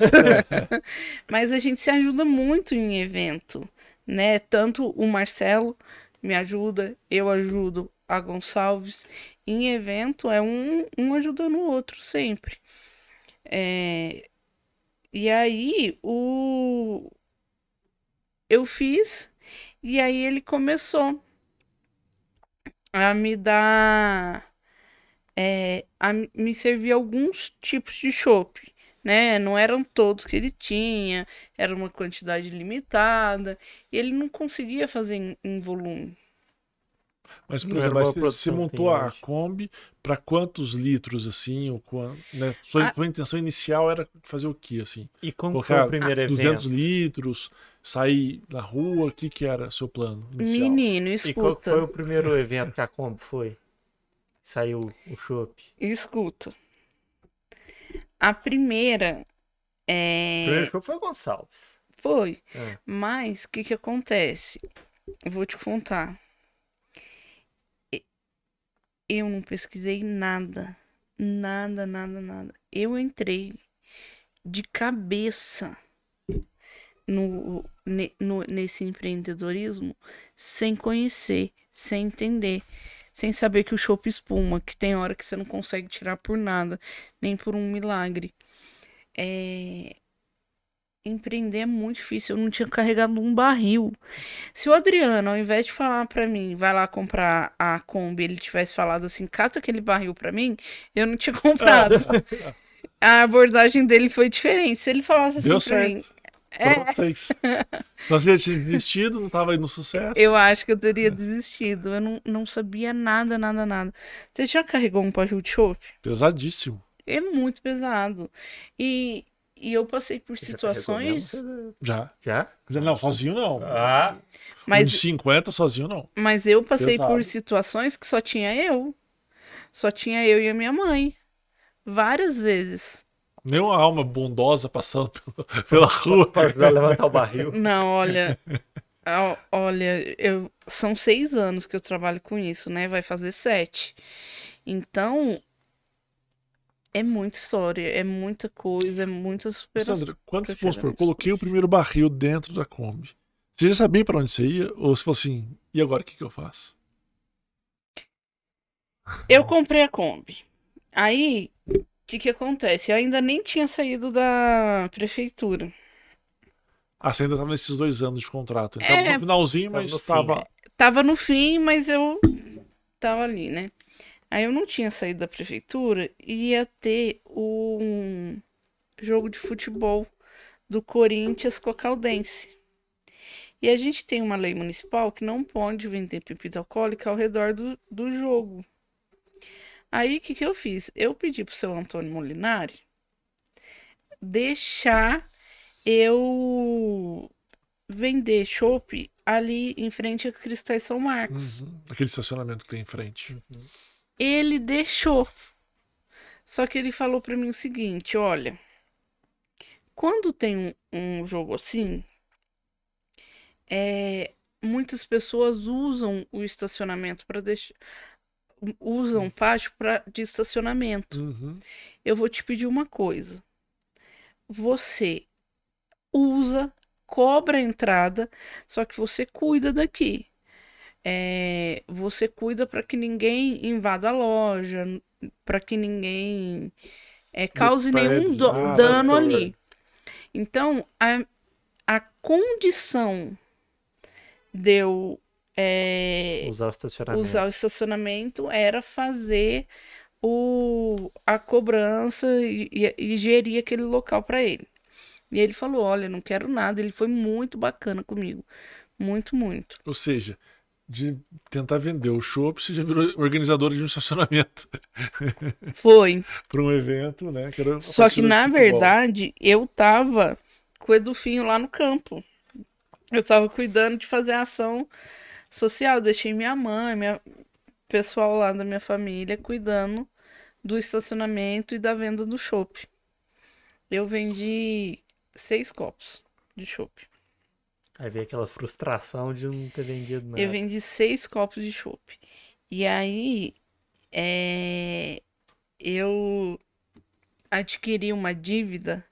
mas a gente se ajuda muito em evento, né? Tanto o Marcelo me ajuda, eu ajudo a Gonçalves. Em evento é um, um ajudando o outro sempre. É, e aí o eu fiz e aí ele começou a me dar. É, a me servir alguns tipos de chopp, né? Não eram todos que ele tinha, era uma quantidade limitada. ele não conseguia fazer em, em volume. Mas, por exemplo, você, montou a Kombi para quantos litros, assim? Ou quanto, né? sua, a... Ah. sua intenção inicial era fazer o que, assim? E como Colocar foi o primeiro 200 evento? 200 litros, Sair na rua, o que, que era seu plano inicial? Menino, escuta. E qual foi o primeiro evento que a Combo foi? Saiu o chopp? Escuta. A primeira. É... O primeiro chopp foi o Gonçalves. Foi. É. Mas o que, que acontece? Eu vou te contar. Eu não pesquisei nada. Nada, nada, nada. Eu entrei de cabeça no, no, nesse empreendedorismo sem conhecer, sem entender, sem saber que o chope espuma, que tem hora que você não consegue tirar por nada, nem por um milagre. É... Empreender é muito difícil. Eu não tinha carregado um barril. Se o Adriano, ao invés de falar para mim, vai lá comprar a Kombi, ele tivesse falado assim, cata aquele barril para mim, eu não tinha comprado. Ah. a abordagem dele foi diferente. Se ele falasse assim Deu pra certo. mim, é. Pra vocês. Se nós desistido, não tava no sucesso. Eu acho que eu teria é. desistido. Eu não, não sabia nada, nada, nada. Você já carregou um pajil de chope? Pesadíssimo. É muito pesado. E, e eu passei por Você situações. Já, já? Já? Não, sozinho não. Ah. Mas, Uns 50 sozinho não. Mas eu passei pesado. por situações que só tinha eu. Só tinha eu e a minha mãe. Várias vezes. Nenhuma alma bondosa passando pela, pela rua. Pra ajudar a levantar o barril. Não, olha. Olha, eu, são seis anos que eu trabalho com isso, né? Vai fazer sete. Então, é muita história, é muita coisa, é muita superação. Sandra, quantos pontos por... Coloquei o primeiro barril dentro da Kombi. Você já sabia para onde você ia? Ou você falou assim, e agora o que, que eu faço? Eu comprei a Kombi. Aí, que que acontece? Eu ainda nem tinha saído da prefeitura. Ah, você ainda estava nesses dois anos de contrato. Estava é, no finalzinho, mas estava. Estava é, no fim, mas eu estava ali, né? Aí eu não tinha saído da prefeitura e ia ter um jogo de futebol do Corinthians com a Caldense. E a gente tem uma lei municipal que não pode vender bebida alcoólica ao redor do, do jogo. Aí, o que, que eu fiz? Eu pedi pro seu Antônio Molinari deixar eu vender chopp ali em frente a Cristais São Marcos. Uhum. Aquele estacionamento que tem em frente. Uhum. Ele deixou. Só que ele falou para mim o seguinte, olha, quando tem um, um jogo assim, é, muitas pessoas usam o estacionamento para deixar usam hum. pátio para de estacionamento. Uhum. Eu vou te pedir uma coisa. Você usa, cobra a entrada, só que você cuida daqui. É, você cuida para que ninguém invada a loja, para que ninguém é, cause nenhum do, ah, dano ali. Então, a, a condição de eu é, usar, o estacionamento. usar o estacionamento era fazer o, a cobrança e, e, e gerir aquele local para ele. E ele falou: Olha, não quero nada. Ele foi muito bacana comigo. Muito, muito. Ou seja, de tentar vender o show você já virou organizadora de um estacionamento. Foi. para um evento, né? Que Só que, na verdade, eu tava com o Edufinho lá no campo. Eu tava cuidando de fazer a ação social. Eu deixei minha mãe, minha pessoal lá da minha família cuidando do estacionamento e da venda do chope. Eu vendi seis copos de chope. Aí veio aquela frustração de não ter vendido nada. Eu vendi seis copos de chope. E aí, é... eu adquiri uma dívida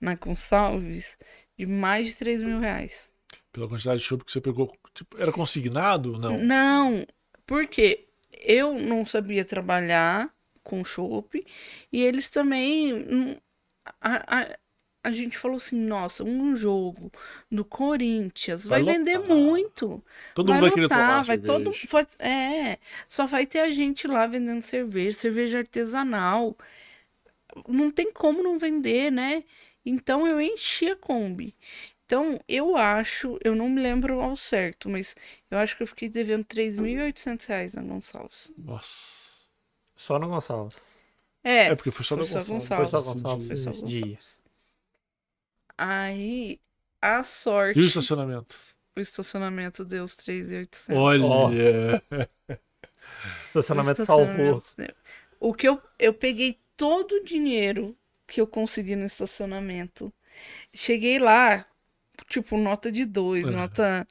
na Consalves de mais de 3 mil reais. Pela quantidade de chope que você pegou Tipo, era consignado? Não. Não, porque eu não sabia trabalhar com chopp e eles também. A, a, a gente falou assim: nossa, um jogo do Corinthians vai, vai vender muito. Todo vai mundo vai lotar, querer tomar vai todo É, só vai ter a gente lá vendendo cerveja, cerveja artesanal. Não tem como não vender, né? Então eu enchi a Kombi. Então, eu acho, eu não me lembro ao certo, mas eu acho que eu fiquei devendo 3.800 reais na Gonçalves. Nossa. Só na Gonçalves. É, é porque foi só, no Gonçalves. Gonçalves. Foi só Gonçalves. Foi só Gonçalves. Aí, a sorte. E o estacionamento? O estacionamento deu os 3.800. Olha! estacionamento, o estacionamento salvou. O que eu, eu peguei todo o dinheiro que eu consegui no estacionamento. Cheguei lá, tipo, nota de dois, nota.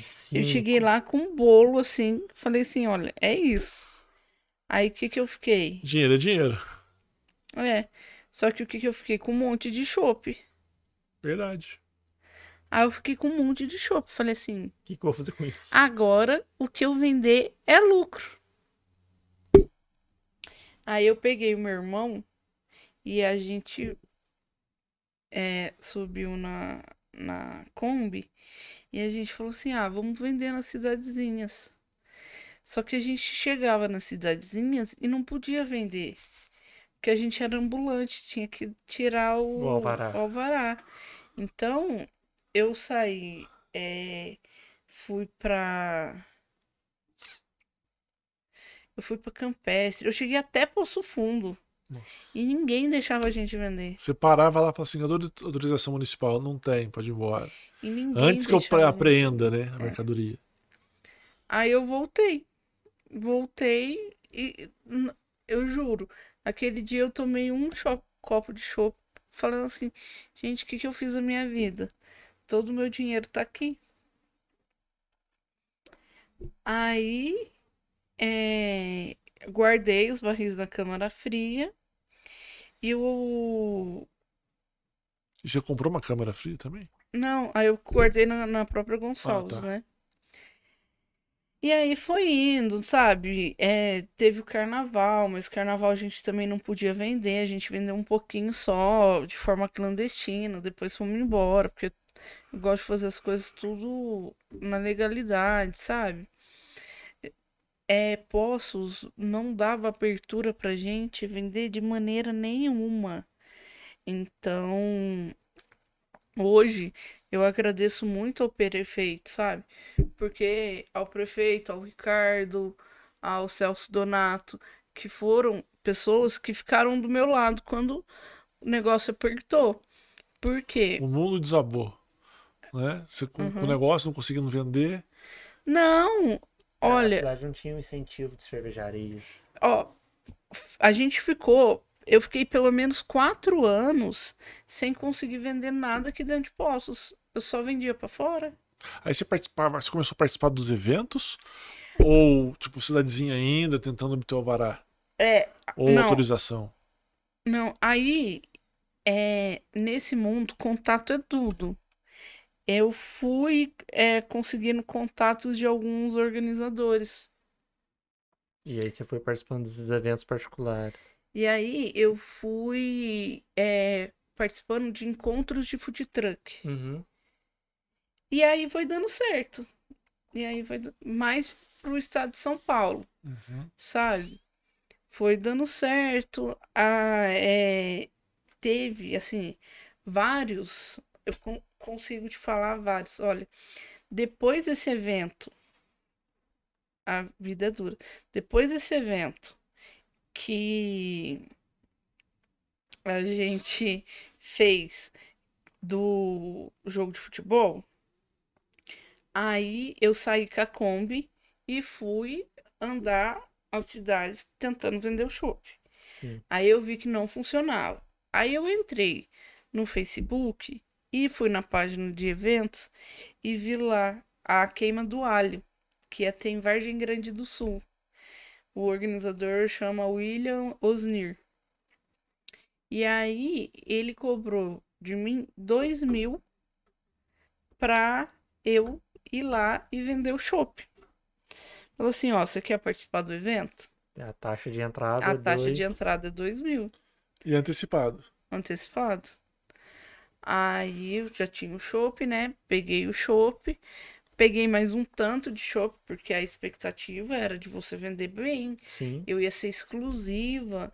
Cinco. Eu cheguei lá com um bolo, assim, falei assim, olha, é isso. Aí o que que eu fiquei? Dinheiro é dinheiro. É. Só que o que que eu fiquei? Com um monte de chope. Verdade. Aí eu fiquei com um monte de chope. Falei assim... O que que eu vou fazer com isso? Agora, o que eu vender é lucro. Aí eu peguei o meu irmão e a gente é, subiu na, na Kombi e a gente falou assim: ah, vamos vender nas cidadezinhas. Só que a gente chegava nas cidadezinhas e não podia vender. Porque a gente era ambulante, tinha que tirar o, o alvará. O alvará. Então, eu saí, é, fui pra. Eu fui pra Campestre. Eu cheguei até Poço Fundo. E ninguém deixava a gente vender. Você parava lá e falava assim: autorização municipal, não tem, pode ir embora. Antes que eu apreenda, né, a é. mercadoria. Aí eu voltei. Voltei e eu juro, aquele dia eu tomei um copo de chopp falando assim, gente, o que, que eu fiz na minha vida? Todo o meu dinheiro tá aqui. Aí é, guardei os barris na câmara fria e o. E você comprou uma câmera fria também? Não, aí eu guardei na, na própria Gonçalves, ah, tá. né? E aí foi indo, sabe? É, teve o carnaval, mas carnaval a gente também não podia vender, a gente vendeu um pouquinho só, de forma clandestina, depois fomos embora, porque eu gosto de fazer as coisas tudo na legalidade, sabe? é, Poços não dava abertura para gente vender de maneira nenhuma. Então, hoje eu agradeço muito ao prefeito, sabe? Porque ao prefeito, ao Ricardo, ao Celso Donato, que foram pessoas que ficaram do meu lado quando o negócio apertou. Por quê? O mundo desabou. Né? Você com, uhum. com o negócio não conseguindo vender. Não, Olha. A cidade não tinha um incentivo de cervejarias. Ó, a gente ficou. Eu fiquei pelo menos quatro anos sem conseguir vender nada aqui dentro de Poços. Eu só vendia para fora. Aí você participava, você começou a participar dos eventos? Ou, tipo, cidadezinha ainda, tentando obter o alvará? É. Ou não, autorização? Não, aí, é, nesse mundo, contato é tudo eu fui é, conseguindo contatos de alguns organizadores. E aí você foi participando desses eventos particulares. E aí eu fui é, participando de encontros de food truck. Uhum. E aí foi dando certo. E aí foi mais pro estado de São Paulo, uhum. sabe? Foi dando certo. A, é, teve, assim, vários. Eu, consigo te falar vários. Olha, depois desse evento, a vida é dura. Depois desse evento que a gente fez do jogo de futebol, aí eu saí com a Kombi e fui andar as cidades tentando vender o chopp. Aí eu vi que não funcionava. Aí eu entrei no Facebook e fui na página de eventos e vi lá a queima do alho, que é tem Vargem Grande do Sul. O organizador chama William Osnir. E aí ele cobrou de mim dois mil pra eu ir lá e vender o chopp. Falou assim, ó, você quer participar do evento? A taxa de entrada a é taxa dois... de entrada é dois mil. E antecipado. Antecipado. Aí eu já tinha o chopp, né? Peguei o chopp, peguei mais um tanto de chopp, porque a expectativa era de você vender bem. Sim. Eu ia ser exclusiva.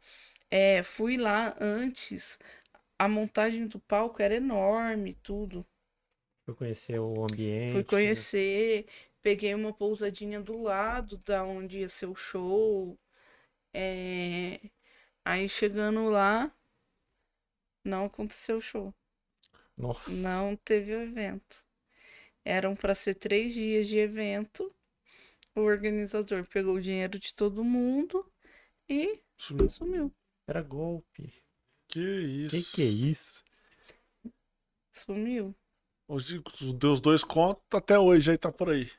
É, fui lá antes, a montagem do palco era enorme, tudo. Fui conhecer o ambiente. Fui conhecer, né? peguei uma pousadinha do lado da onde ia ser o show. É... Aí chegando lá, não aconteceu o show. Nossa. Não teve o evento. Eram para ser três dias de evento. O organizador pegou o dinheiro de todo mundo e sumiu. sumiu. Era golpe. Que isso? Que que é isso? Sumiu. Hoje deu os dois contos, até hoje aí tá por aí.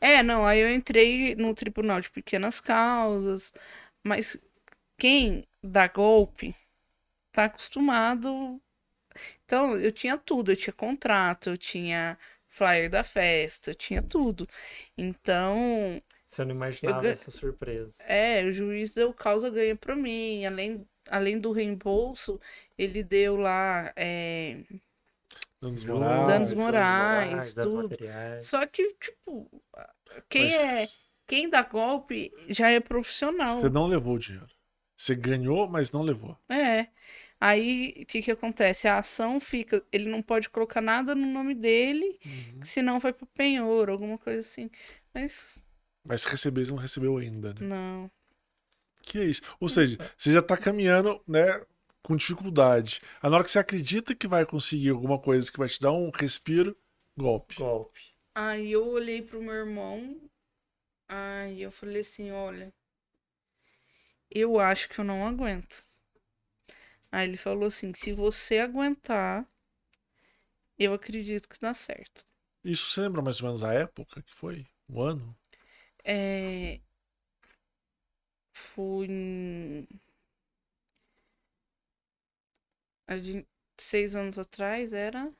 É, não, aí eu entrei no tribunal de pequenas causas, mas quem dá golpe tá acostumado então, eu tinha tudo, eu tinha contrato, eu tinha flyer da festa, eu tinha tudo. Então. Você não imaginava eu, essa surpresa. É, o juiz deu causa ganha para mim. Além, além do reembolso, ele deu lá. É, danos morais, danos morais, tudo. Só que, tipo, quem Mas... é. Quem dá golpe já é profissional. Você não levou o dinheiro. Você ganhou, mas não levou. É. Aí o que, que acontece? A ação fica. Ele não pode colocar nada no nome dele, uhum. senão vai pro penhor, alguma coisa assim. Mas. Mas recebeis não recebeu ainda, né? Não. Que é isso. Ou seja, você já tá caminhando, né? Com dificuldade. A hora que você acredita que vai conseguir alguma coisa que vai te dar um respiro, golpe. Golpe. Aí eu olhei pro meu irmão. Aí eu falei assim: olha, eu acho que eu não aguento. Aí ele falou assim: se você aguentar, eu acredito que dá certo. Isso você lembra mais ou menos a época que foi? O ano? É. Foi. A Seis anos atrás era.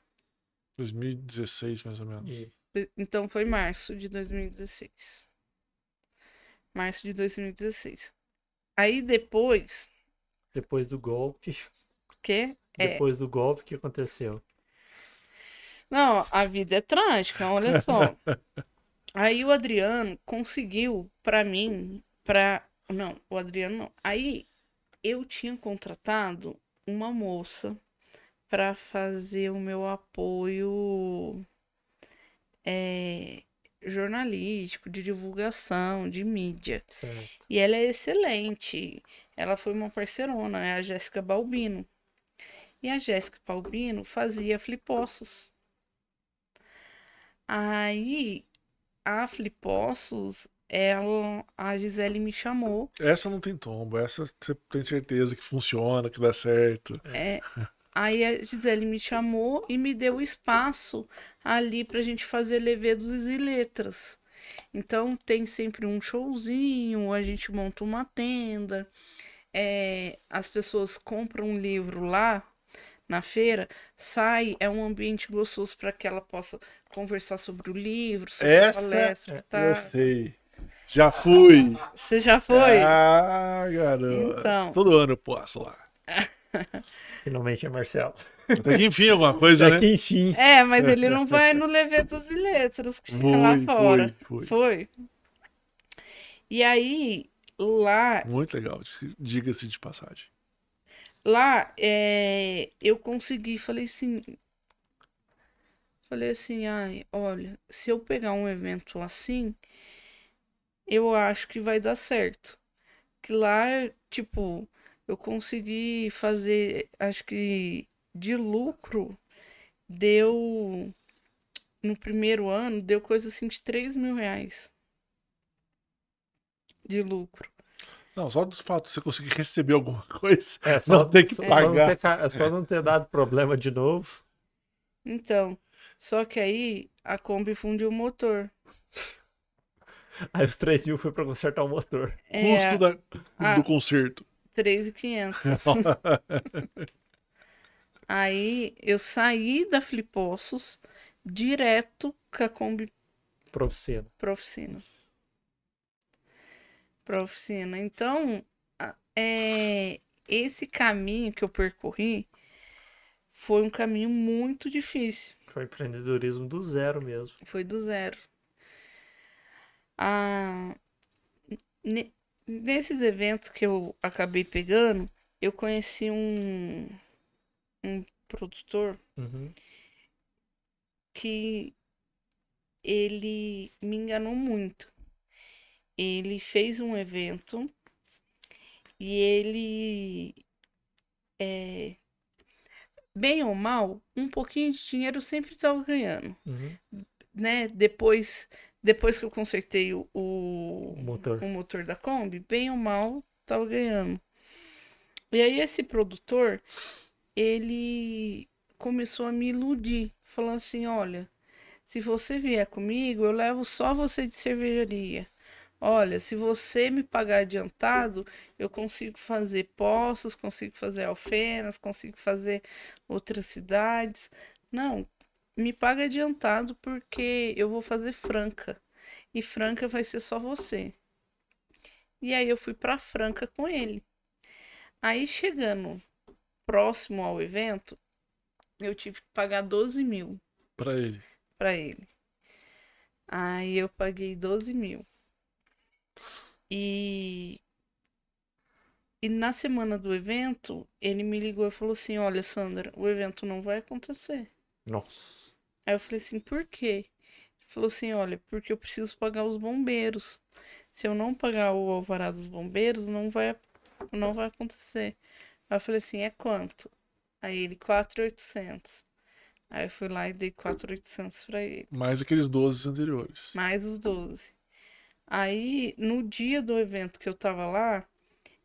2016, mais ou menos. E... Então foi março de 2016. Março de 2016. Aí depois depois do golpe. quê? É. Depois é. do golpe, o que aconteceu? Não, a vida é trágica, olha só. Aí o Adriano conseguiu para mim, para não, o Adriano não. Aí eu tinha contratado uma moça para fazer o meu apoio é, jornalístico, de divulgação, de mídia. Certo. E ela é excelente. Ela foi uma parcerona, é a Jéssica Balbino. E a Jéssica Balbino fazia flipossos. Aí a flipossos, ela, a Gisele me chamou. Essa não tem tombo, essa você tem certeza que funciona, que dá certo. É. Aí a Gisele me chamou e me deu espaço ali para a gente fazer levedos e letras. Então tem sempre um showzinho, a gente monta uma tenda, é, as pessoas compram um livro lá na feira, sai, é um ambiente gostoso para que ela possa conversar sobre o livro, sobre Essa, a palestra, tá? Eu sei. Já fui. Você já foi? Ah, garoto. Então, Todo ano eu posso lá. Finalmente é Marcelo. Até que enfim, alguma coisa, Até né? Que enfim. É, mas ele não vai no Levetos e Letras, que fica lá fora. Foi, foi. foi. E aí, lá. Muito legal, diga-se de passagem. Lá, é... eu consegui, falei assim. Falei assim, ai, olha, se eu pegar um evento assim, eu acho que vai dar certo. Que lá, tipo, eu consegui fazer, acho que de lucro, deu no primeiro ano, deu coisa assim de 3 mil reais de lucro. Não, só dos fatos você conseguir receber alguma coisa, é, só, não ter que é, pagar. Só não ter, é só não ter dado problema de novo. Então, só que aí a Kombi fundiu o motor. Aí os 3 mil foi para consertar o motor. É, Custo da, a, do conserto. 3,500. Aí eu saí da Flipossos direto com a Kombi. Proficina. Proficina. Proficina. Então, é, esse caminho que eu percorri foi um caminho muito difícil. Foi empreendedorismo do zero mesmo. Foi do zero. Ah, nesses eventos que eu acabei pegando, eu conheci um, um produtor uhum. que ele me enganou muito. Ele fez um evento e ele é, bem ou mal, um pouquinho de dinheiro sempre estava ganhando. Uhum. Né? Depois depois que eu consertei o, o, motor. o motor da Kombi, bem ou mal, tava ganhando. E aí esse produtor, ele começou a me iludir, falando assim, olha, se você vier comigo, eu levo só você de cervejaria. Olha, se você me pagar adiantado, eu consigo fazer poços, consigo fazer alfenas, consigo fazer outras cidades. Não, me paga adiantado porque eu vou fazer Franca. E Franca vai ser só você. E aí eu fui para Franca com ele. Aí chegando próximo ao evento, eu tive que pagar 12 mil. Para ele? Para ele. Aí eu paguei 12 mil. E. E na semana do evento, ele me ligou e falou assim: Olha, Sandra, o evento não vai acontecer. Nossa. Aí eu falei assim, por quê? Ele falou assim, olha, porque eu preciso pagar os bombeiros. Se eu não pagar o alvará dos bombeiros, não vai, não vai acontecer. Aí eu falei assim, é quanto? Aí ele, 4,800. Aí eu fui lá e dei 4,800 pra ele. Mais aqueles 12 anteriores. Mais os 12. Aí, no dia do evento que eu tava lá,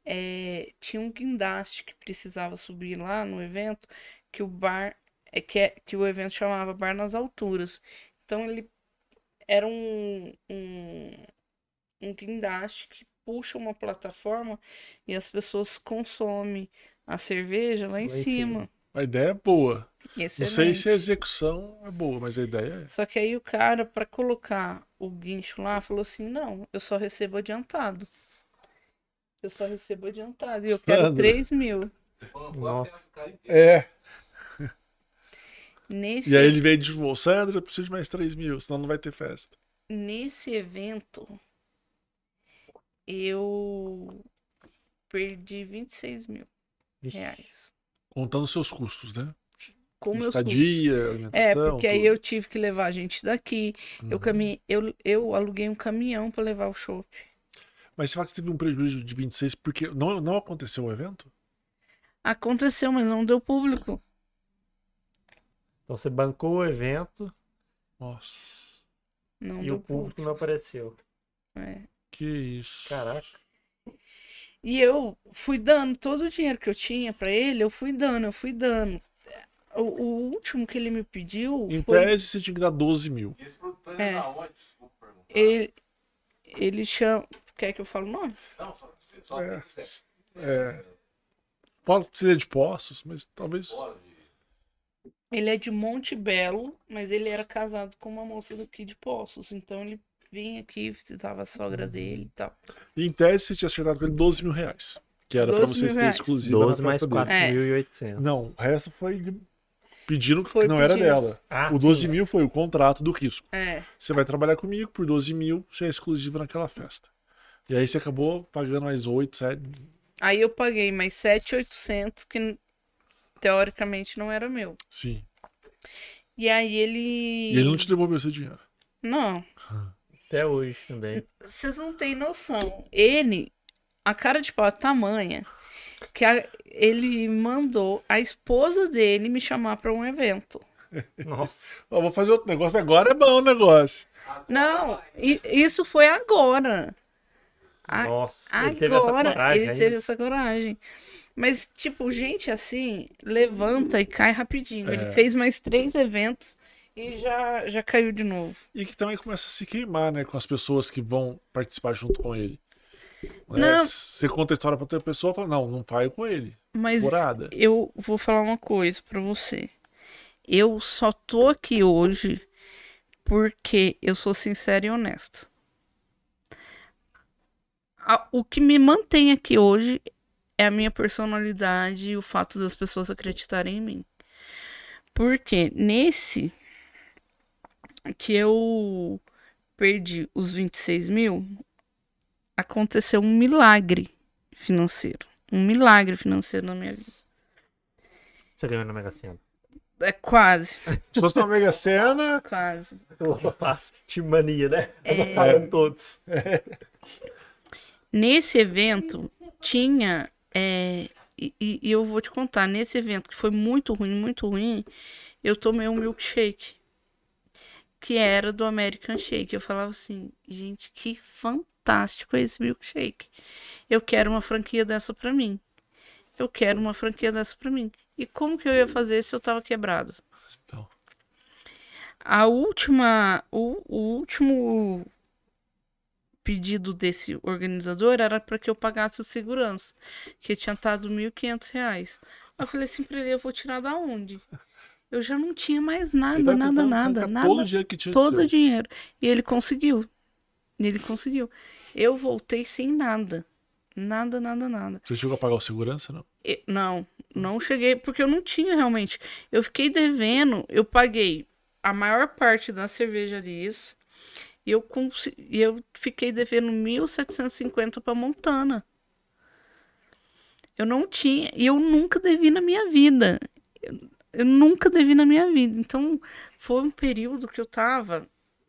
é, tinha um guindaste que precisava subir lá no evento, que o bar é que, é, que o evento chamava Bar nas Alturas. Então ele era um, um, um guindaste que puxa uma plataforma e as pessoas consomem a cerveja lá, lá em, cima. cima. A ideia é boa. Excelente. Não sei se a execução é boa, mas a ideia é. Só que aí o cara, para colocar o guincho lá, falou assim: não, eu só recebo adiantado. Eu só recebo adiantado. E eu Sandra. quero 3 mil. Nossa. É. Nesse... E aí ele veio e divulgou, Sandra, eu preciso de mais 3 mil, senão não vai ter festa. Nesse evento, eu perdi 26 mil reais. Contando seus custos, né? Com meus Estadia, custos. É, alimentação. É, porque tudo. aí eu tive que levar a gente daqui. Uhum. Eu, cami eu, eu aluguei um caminhão para levar o shopping. Mas você fala que teve um prejuízo de 26 porque não, não aconteceu o evento? Aconteceu, mas não deu público. Então você bancou o evento. Nossa. Não e o público, público, não apareceu. É. Que isso. Caraca. E eu fui dando todo o dinheiro que eu tinha para ele, eu fui dando, eu fui dando. O, o, último que ele me pediu. Em foi... tese, você tinha que dar 12 mil. Esse é. é ele, ele chama. Quer que eu fale o nome? Não, só, só é. tem É. Fala que seria é de Poços, mas talvez. Pode. Ele é de Monte Belo, mas ele era casado com uma moça do de Poços, então ele vinha aqui, visitava a sogra uhum. dele e tal. em tese você tinha acertado com ele 12 mil reais, que era pra vocês terem exclusivo. 12 mais 4.800. É. Não, o resto foi de... pedindo foi que não pedido. era dela. Ah, o 12 sim. mil foi o contrato do risco. É. Você vai trabalhar comigo por 12 mil, você é exclusivo naquela festa. E aí você acabou pagando mais 8, 7... Aí eu paguei mais 7,800, que teoricamente não era meu. Sim. E aí ele. E ele não te devolveu esse dinheiro? Não. Até hoje também. Vocês não têm noção. Ele, a cara de pau é tamanha, que a... ele mandou a esposa dele me chamar para um evento. Nossa. Eu vou fazer outro negócio. Agora é bom o negócio. Não, isso foi agora. A... Nossa, ele agora, teve essa coragem. Ele teve é essa coragem. Ele teve essa coragem. Mas, tipo, gente assim levanta e cai rapidinho. É. Ele fez mais três eventos e já, já caiu de novo. E que também começa a se queimar, né? Com as pessoas que vão participar junto com ele. É, não. você conta a história pra outra pessoa e fala, não, não vai com ele. Mas eu vou falar uma coisa pra você. Eu só tô aqui hoje porque eu sou sincero e honesto. O que me mantém aqui hoje é a minha personalidade e o fato das pessoas acreditarem em mim. Porque nesse que eu perdi os 26 mil, aconteceu um milagre financeiro. Um milagre financeiro na minha vida. Você ganhou na Mega Sena? É quase. Se fosse uma Mega Sena. Quase. Te mania, né? É... Todos. É. Nesse evento tinha é, e, e, eu vou te contar, nesse evento que foi muito ruim, muito ruim, eu tomei um milkshake. Que era do American Shake. Eu falava assim, gente, que fantástico é esse milkshake. Eu quero uma franquia dessa pra mim. Eu quero uma franquia dessa pra mim. E como que eu ia fazer se eu tava quebrado? Então. A última. O, o último pedido desse organizador era para que eu pagasse o segurança, que tinha estado R$ 1.500. Eu falei assim para ele, eu vou tirar da onde? Eu já não tinha mais nada, então, nada, então, nada, então, nada. Todo o dinheiro que tinha. Todo o dinheiro. E ele conseguiu. Ele conseguiu. Eu voltei sem nada. Nada, nada, nada. Você chegou a pagar o segurança, não? não, não cheguei, porque eu não tinha realmente. Eu fiquei devendo, eu paguei a maior parte das cervejarias, e eu, e eu fiquei devendo 1.750 para Montana. Eu não tinha, e eu nunca devi na minha vida. Eu, eu, nunca devi na minha vida. Então, foi um período que eu tava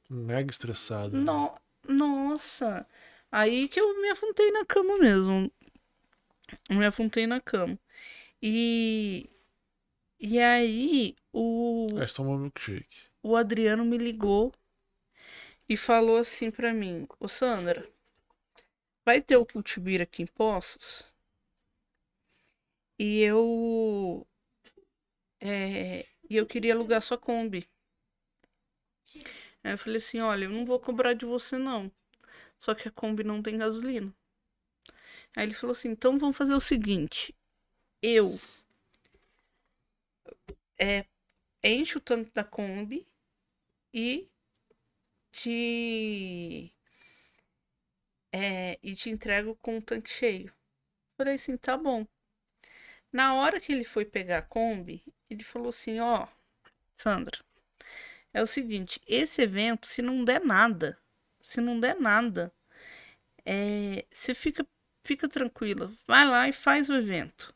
mega estressada. Né? No, nossa. Aí que eu me afuntei na cama mesmo. Eu me afuntei na cama. E e aí o Aí tomou milkshake. O Adriano me ligou e falou assim para mim: Ô Sandra, vai ter o Cultibir aqui em Poços? E eu. É, e eu queria alugar sua Kombi. Aí eu falei assim: olha, eu não vou cobrar de você não. Só que a Kombi não tem gasolina. Aí ele falou assim: então vamos fazer o seguinte. Eu. É, encho o tanque da Kombi e te. É, e te entrego com o tanque cheio. Falei assim, tá bom. Na hora que ele foi pegar a Kombi, ele falou assim: Ó, Sandra, é o seguinte, esse evento, se não der nada, se não der nada, é, você fica, fica tranquila, vai lá e faz o evento.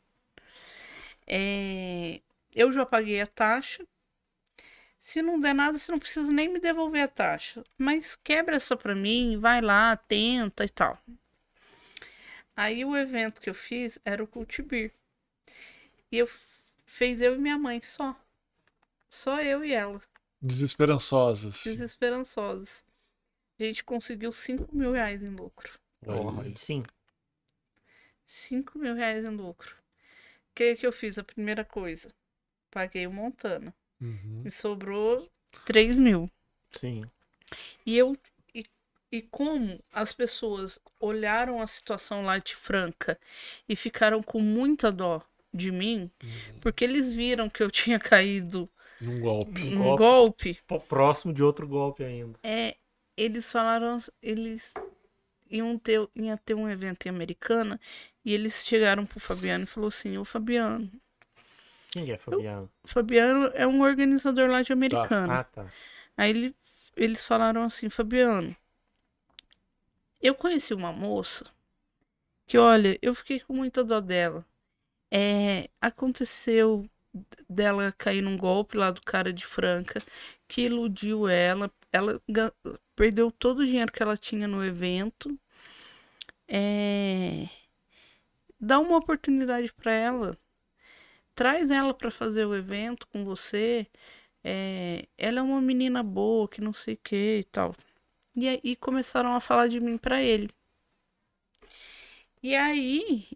É, eu já paguei a taxa, se não der nada, você não precisa nem me devolver a taxa. Mas quebra essa para mim, vai lá, tenta e tal. Aí o evento que eu fiz era o Cultibir. E eu fez eu e minha mãe só. Só eu e ela. Desesperançosas. Desesperançosas. A gente conseguiu 5 mil reais em lucro. Olha, sim. 5 mil reais em lucro. O que, que eu fiz? A primeira coisa. Paguei o Montana. Uhum. Me sobrou 3 mil. Sim. E eu. E, e como as pessoas olharam a situação lá de Franca e ficaram com muita dó de mim, uhum. porque eles viram que eu tinha caído num golpe. um golpe, golpe. Próximo de outro golpe ainda. É, eles falaram, eles iam ter, ia ter um evento em Americana e eles chegaram pro Fabiano e falou assim, ô Fabiano, quem é Fabiano? Fabiano é um organizador lá de tá. americano. Tá. Ah, tá. Aí ele, eles falaram assim, Fabiano, eu conheci uma moça que, olha, eu fiquei com muita dó dela. É, aconteceu dela cair num golpe lá do cara de Franca, que iludiu ela. Ela perdeu todo o dinheiro que ela tinha no evento. É... Dá uma oportunidade para ela traz ela para fazer o evento com você. É, ela é uma menina boa, que não sei o que e tal. E aí começaram a falar de mim para ele. E aí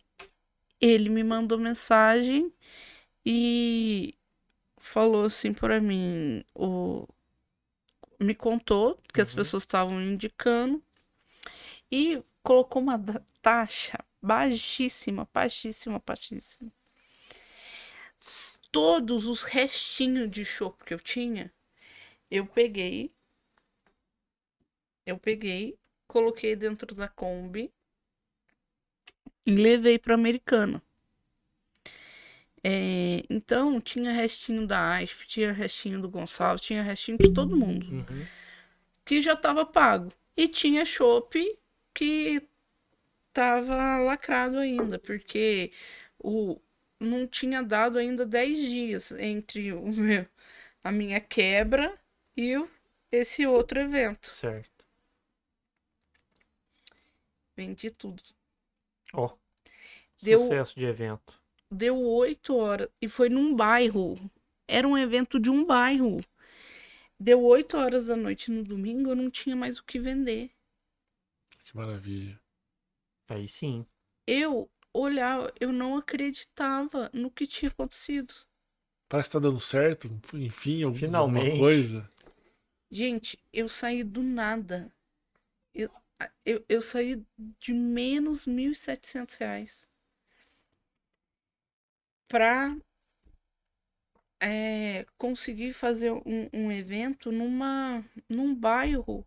ele me mandou mensagem e falou assim para mim, o me contou que uhum. as pessoas estavam indicando e colocou uma taxa baixíssima, baixíssima, baixíssima todos os restinhos de chopp que eu tinha, eu peguei. Eu peguei, coloquei dentro da Kombi e levei para Americana. É, então, tinha restinho da Asp, tinha restinho do Gonçalves, tinha restinho de todo mundo. Uhum. Que já tava pago. E tinha chope que tava lacrado ainda, porque o, não tinha dado ainda 10 dias entre o meu, a minha quebra e o, esse outro evento. Certo. Vendi tudo. Ó. Oh, sucesso de evento. Deu 8 horas. E foi num bairro. Era um evento de um bairro. Deu 8 horas da noite no domingo, eu não tinha mais o que vender. Que maravilha. Aí sim. Eu olhar, eu não acreditava no que tinha acontecido. Parece que tá dando certo, enfim, Finalmente. alguma coisa. Gente, eu saí do nada. Eu, eu, eu saí de menos R$ 1.700 reais para é, conseguir fazer um, um, evento numa, num bairro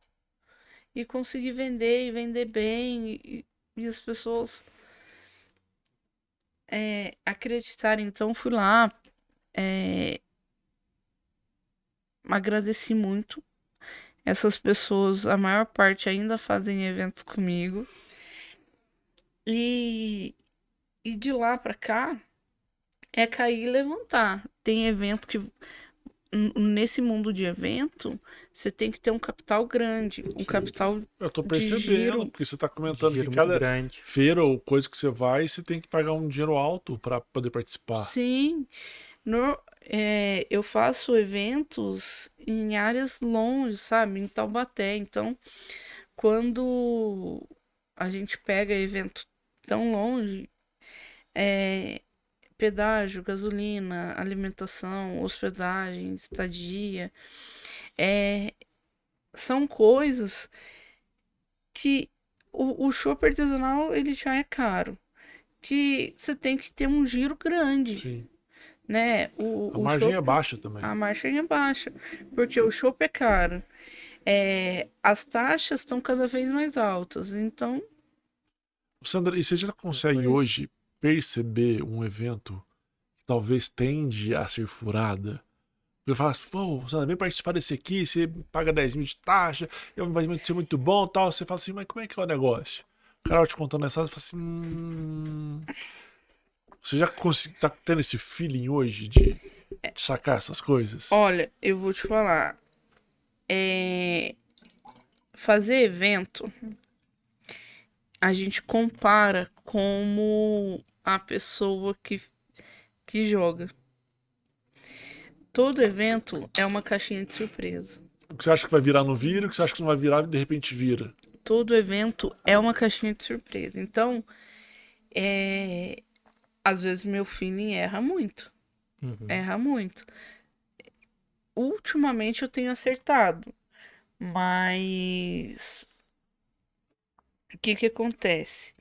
e conseguir vender e vender bem e, e as pessoas é, acreditar. Então fui lá, é, agradeci muito. Essas pessoas, a maior parte ainda fazem eventos comigo. E, e de lá para cá é cair e levantar. Tem evento que nesse mundo de evento, você tem que ter um capital grande, um Sim. capital. Eu tô percebendo, giro, porque você tá comentando que cada grande. feira ou coisa que você vai, você tem que pagar um dinheiro alto para poder participar. Sim. No, é, eu faço eventos em áreas longe, sabe? Em Taubaté. Então, quando a gente pega evento tão longe, é, pedágio, gasolina, alimentação, hospedagem, estadia, é, são coisas que o, o chopp artesanal ele já é caro, que você tem que ter um giro grande. Sim. Né? O, a o margem é baixa também. A margem é baixa, porque o show é caro. É, as taxas estão cada vez mais altas, então... Sandra, e você já consegue hoje perceber um evento que talvez tende a ser furada, eu falo assim, pô, vem participar desse aqui, você paga 10 mil de taxa, vai ser muito bom tal. Você fala assim, mas como é que é o negócio? O cara vai te contando essa, você fala assim, hum... Você já tá tendo esse feeling hoje de, de sacar essas coisas? Olha, eu vou te falar. É... Fazer evento, a gente compara como a pessoa que, que joga. Todo evento é uma caixinha de surpresa. O que você acha que vai virar não vira, o que você acha que não vai virar de repente vira. Todo evento é uma caixinha de surpresa. Então, é... às vezes meu feeling erra muito. Uhum. Erra muito. Ultimamente eu tenho acertado, mas o que que acontece?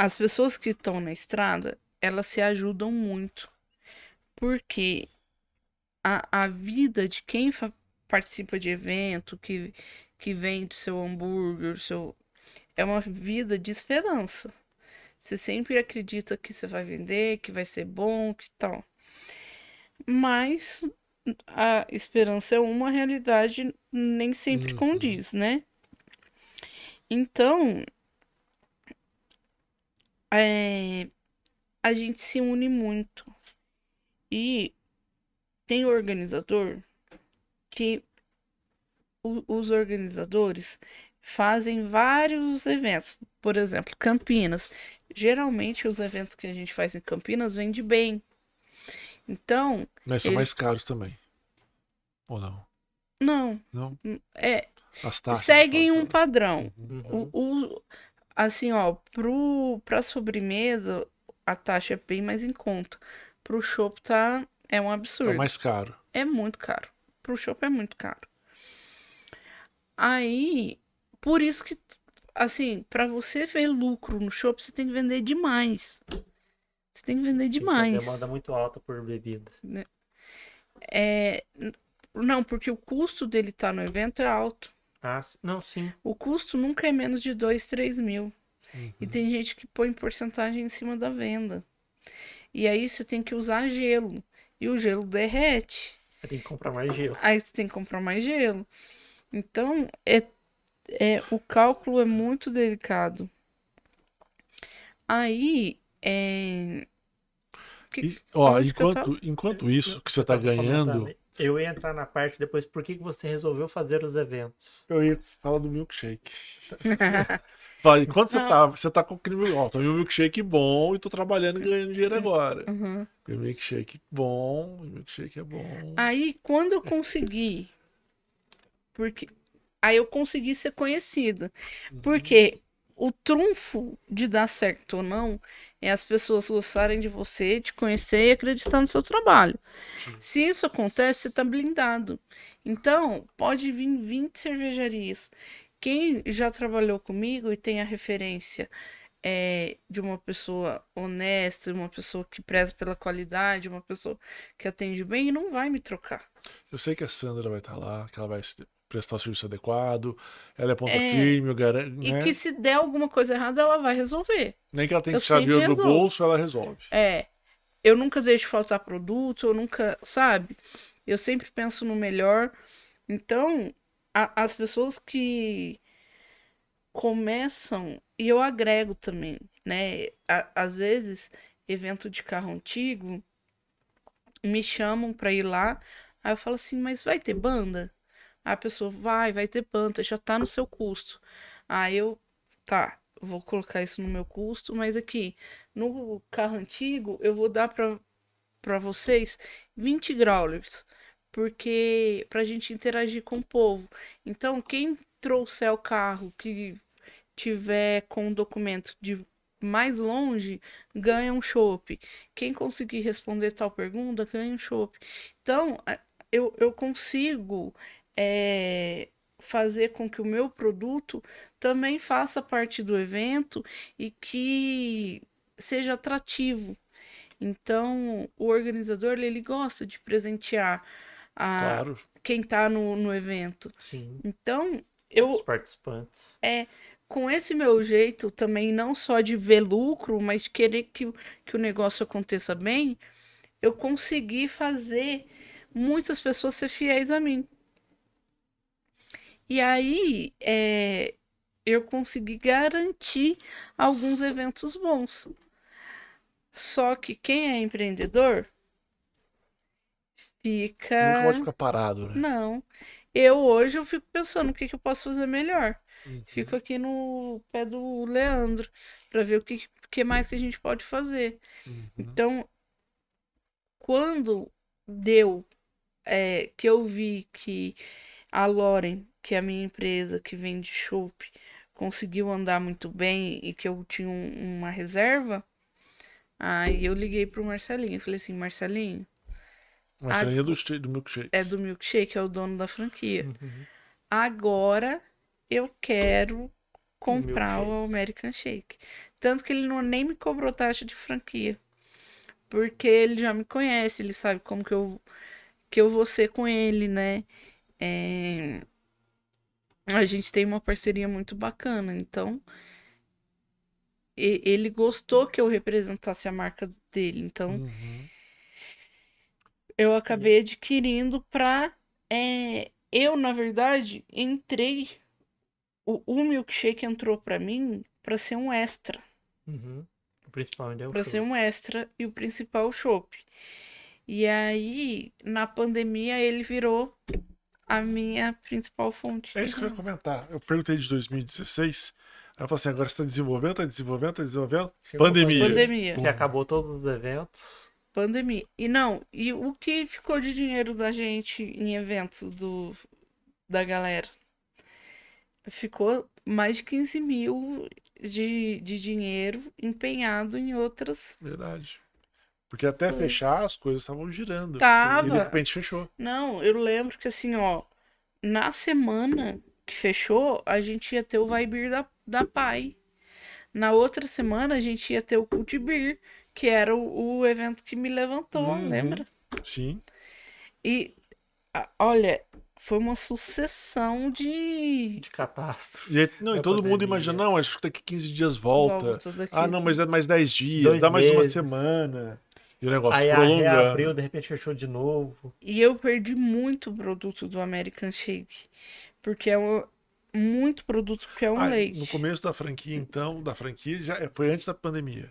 as pessoas que estão na estrada, elas se ajudam muito. Porque a, a vida de quem participa de evento, que, que vende seu hambúrguer, seu. É uma vida de esperança. Você sempre acredita que você vai vender, que vai ser bom, que tal. Mas a esperança é uma realidade nem sempre uhum. condiz, né? Então, é, a gente se une muito. E tem organizador que o, os organizadores fazem vários eventos. Por exemplo, Campinas. Geralmente os eventos que a gente faz em Campinas vende bem. Então. Mas são mais caros também. Ou não? Não. Não. É. As taxas, seguem um padrão. Uhum. O, o, Assim, ó, pro, pra sobremesa, a taxa é bem mais em conta. Pro chopp tá. É um é absurdo. É mais caro. É muito caro. Pro chopp é muito caro. Aí, por isso que, assim, para você ver lucro no shopping, você tem que vender demais. Você tem que vender demais. Tem demanda muito alta por bebida. Né? É, não, porque o custo dele estar tá no evento é alto. Ah, não, sim. O custo nunca é menos de 2, 3 mil. Uhum. E tem gente que põe porcentagem em cima da venda. E aí você tem que usar gelo. E o gelo derrete. Aí tem que comprar mais gelo. Aí você tem que comprar mais gelo. Então, é, é, o cálculo é muito delicado. Aí, é... Que, e, ó, enquanto, tava... enquanto isso que você está ganhando, eu ia entrar na parte depois, por que, que você resolveu fazer os eventos? Eu ia falar do milkshake. Fala, enquanto você tá, você tá com o crime, ó, tomei um milkshake bom e tô trabalhando e ganhando dinheiro uhum. agora. Uhum. milkshake bom, milkshake é bom. Aí, quando eu consegui, porque aí eu consegui ser conhecida. Uhum. Porque o trunfo de dar certo ou não é as pessoas gostarem de você, te conhecer e acreditar no seu trabalho. Sim. Se isso acontece, você está blindado. Então, pode vir 20 cervejarias. Quem já trabalhou comigo e tem a referência é, de uma pessoa honesta, uma pessoa que preza pela qualidade, uma pessoa que atende bem, não vai me trocar. Eu sei que a Sandra vai estar tá lá, que ela vai prestar o serviço adequado, ela é ponta é, firme, garante. E né? que se der alguma coisa errada, ela vai resolver. Nem que ela tenha que tirar dinheiro do bolso, ela resolve. É. Eu nunca deixo faltar produto, eu nunca, sabe? Eu sempre penso no melhor. Então, a, as pessoas que começam, e eu agrego também, né? A, às vezes, evento de carro antigo, me chamam pra ir lá, aí eu falo assim, mas vai ter banda? A pessoa vai, vai ter planta, já tá no seu custo. Aí eu, tá, vou colocar isso no meu custo, mas aqui no carro antigo eu vou dar para para vocês 20 growlers, porque pra gente interagir com o povo. Então, quem trouxer o carro que tiver com documento de mais longe ganha um chope. Quem conseguir responder tal pergunta ganha um chope. Então, eu, eu consigo é, fazer com que o meu produto também faça parte do evento e que seja atrativo. Então, o organizador ele gosta de presentear a claro. quem está no, no evento. Sim. Então, eu os participantes. É, com esse meu jeito também não só de ver lucro, mas de querer que, que o negócio aconteça bem, eu consegui fazer muitas pessoas ser fiéis a mim. E aí é, eu consegui garantir alguns eventos bons. Só que quem é empreendedor fica. pode ficar parado, né? Não. Eu hoje eu fico pensando o que, que eu posso fazer melhor. Uhum. Fico aqui no pé do Leandro para ver o que, que mais que a gente pode fazer. Uhum. Então, quando deu é, que eu vi que a Loren que a minha empresa que vende chope conseguiu andar muito bem e que eu tinha um, uma reserva, aí eu liguei pro Marcelinho. Eu falei assim, Marcelinho. Marcelinho a... é do, do milkshake. É do milkshake, é o dono da franquia. Uhum. Agora eu quero comprar o American Shake. Tanto que ele não nem me cobrou taxa de franquia. Porque ele já me conhece, ele sabe como que eu, que eu vou ser com ele, né? É, a gente tem uma parceria muito bacana. Então, ele gostou que eu representasse a marca dele. Então, uhum. eu acabei adquirindo para. É, eu, na verdade, entrei. O, o milkshake entrou para mim para ser um extra. Uhum. O principal ainda é o Para ser um extra e o principal o E aí, na pandemia, ele virou a minha principal fonte. É isso que eu ia comentar. Eu perguntei de 2016. Ela falou assim: agora está desenvolvendo, está desenvolvendo, está desenvolvendo. Chegou pandemia. Pandemia. Que acabou todos os eventos. Pandemia. E não, e o que ficou de dinheiro da gente em eventos do, da galera? Ficou mais de 15 mil de, de dinheiro empenhado em outras. Verdade. Porque até pois. fechar as coisas estavam girando. Tava. E de repente fechou. Não, eu lembro que assim, ó, na semana que fechou, a gente ia ter o Vaibir da, da Pai. Na outra semana a gente ia ter o Cultibir, que era o, o evento que me levantou, uhum. lembra? Sim. E olha, foi uma sucessão de. De catástrofe. E, não, e todo mundo imagina, não, acho que daqui 15 dias volta. volta ah, não, mas é mais 10 dias, Dois dá mais de uma semana. E o negócio Aí abriu, de repente fechou de novo. E eu perdi muito produto do American Shake. Porque é um, muito produto que é um ah, leite. No começo da franquia, então, da franquia, já é, foi antes da pandemia.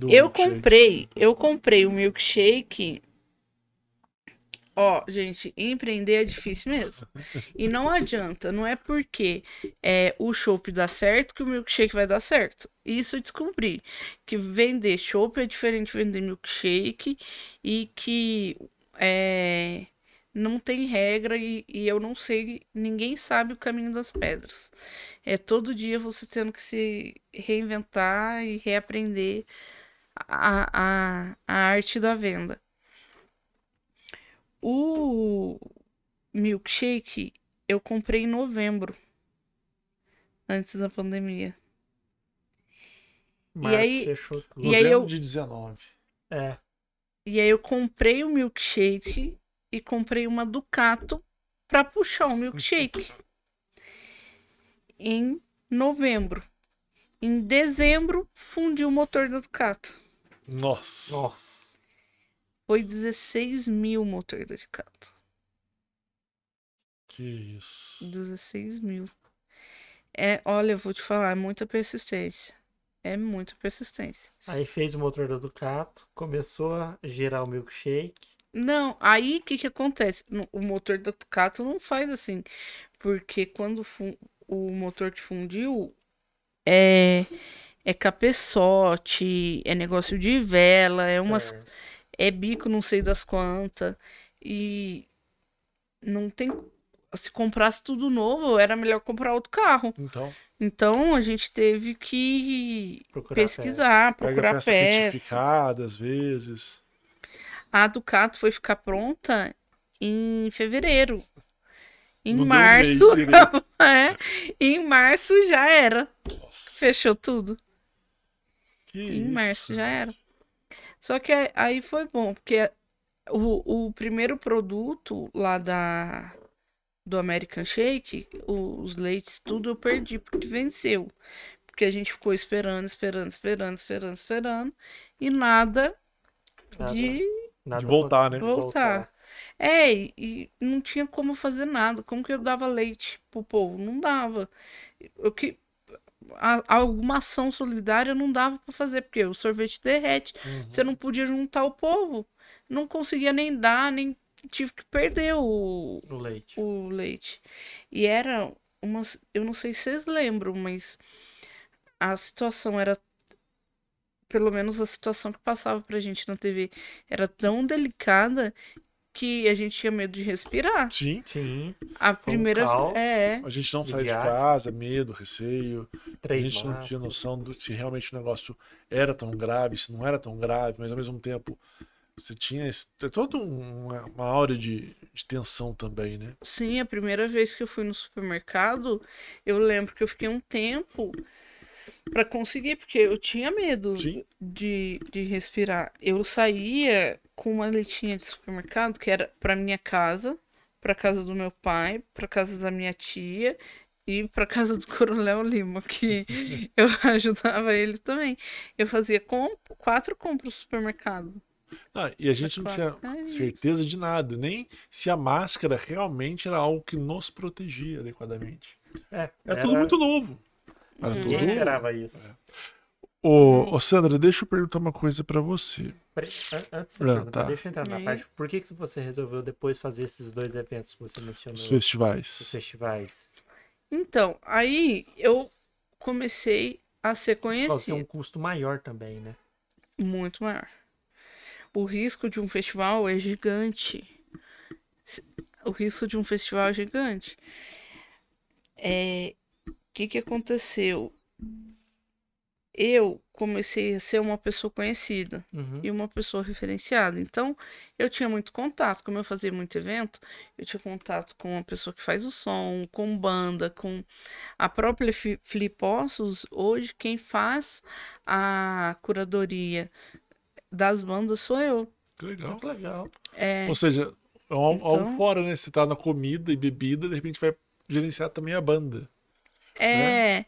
eu milkshake. comprei, eu comprei o milkshake Ó, gente, empreender é difícil mesmo. E não adianta, não é porque é, o chopp dá certo que o milkshake vai dar certo. Isso eu descobri. Que vender chopp é diferente de vender milkshake e que é, não tem regra e, e eu não sei, ninguém sabe o caminho das pedras. É todo dia você tendo que se reinventar e reaprender a, a, a arte da venda. O milkshake eu comprei em novembro, antes da pandemia. Mas e aí, fechou tudo. E aí eu, de 19. É. E aí eu comprei o milkshake e comprei uma Ducato para puxar o milkshake. em novembro. Em dezembro, fundi o motor da Ducato. Nossa. Nossa. Foi 16 mil motor dedicado. Que isso. 16 mil. É, olha, eu vou te falar, é muita persistência. É muita persistência. Aí fez o motor da Ducato, começou a gerar o milkshake. Não, aí o que, que acontece? O motor da Ducato não faz assim. Porque quando o motor que fundiu é, é capeçote, é negócio de vela, é certo. umas é bico não sei das quantas. E não tem. Se comprasse tudo novo, era melhor comprar outro carro. Então. Então a gente teve que procurar pesquisar, peça. procurar Pega peça. peça. às vezes. A Ducato foi ficar pronta em fevereiro. Em março. Um mês, né? é, em março já era. Nossa. Fechou tudo. Que em isso. março já era. Só que aí foi bom, porque o, o primeiro produto lá da do American Shake, os leites, tudo eu perdi, porque venceu. Porque a gente ficou esperando, esperando, esperando, esperando, esperando. E nada, nada de, nada de voltar, né? Voltar. É, e não tinha como fazer nada. Como que eu dava leite pro povo? Não dava. Eu que a, alguma ação solidária não dava para fazer, porque o sorvete derrete, uhum. você não podia juntar o povo. Não conseguia nem dar, nem tive que perder o, o, leite. o leite. E era uma. Eu não sei se vocês lembram, mas a situação era. Pelo menos a situação que passava pra gente na TV era tão delicada que a gente tinha medo de respirar. Sim. Sim. A primeira um é. A gente não saía de casa, medo, receio. Três a gente massa. não tinha noção do, se realmente o negócio era tão grave, se não era tão grave, mas ao mesmo tempo você tinha esse, é toda uma, uma aura de, de tensão também, né? Sim, a primeira vez que eu fui no supermercado, eu lembro que eu fiquei um tempo para conseguir, porque eu tinha medo de, de respirar. Eu saía com uma letinha de supermercado que era para minha casa, para casa do meu pai, para casa da minha tia e para casa do Coronel Lima, que eu ajudava ele também. Eu fazia comp quatro compras no supermercado. Ah, e a gente não tinha certeza de nada, nem se a máscara realmente era algo que nos protegia adequadamente. É, era, era tudo muito novo. Era hum. esperava isso. É. Ô, uhum. ô, Sandra, deixa eu perguntar uma coisa para você. Antes de ah, tá. deixa eu entrar na parte. Por que, que você resolveu depois fazer esses dois eventos que você mencionou? Os festivais. Os festivais. Então, aí eu comecei a ser conhecido. Pode ser um custo maior também, né? Muito maior. O risco de um festival é gigante. O risco de um festival é gigante. É... O que, que aconteceu? eu comecei a ser uma pessoa conhecida uhum. e uma pessoa referenciada. Então, eu tinha muito contato, como eu fazia muito evento, eu tinha contato com a pessoa que faz o som, com banda, com a própria Flipossos. Hoje, quem faz a curadoria das bandas sou eu. Que legal. Que legal. É... Ou seja, ao, é é então... fora, né? Você tá na comida e bebida, de repente vai gerenciar também a banda. É, né?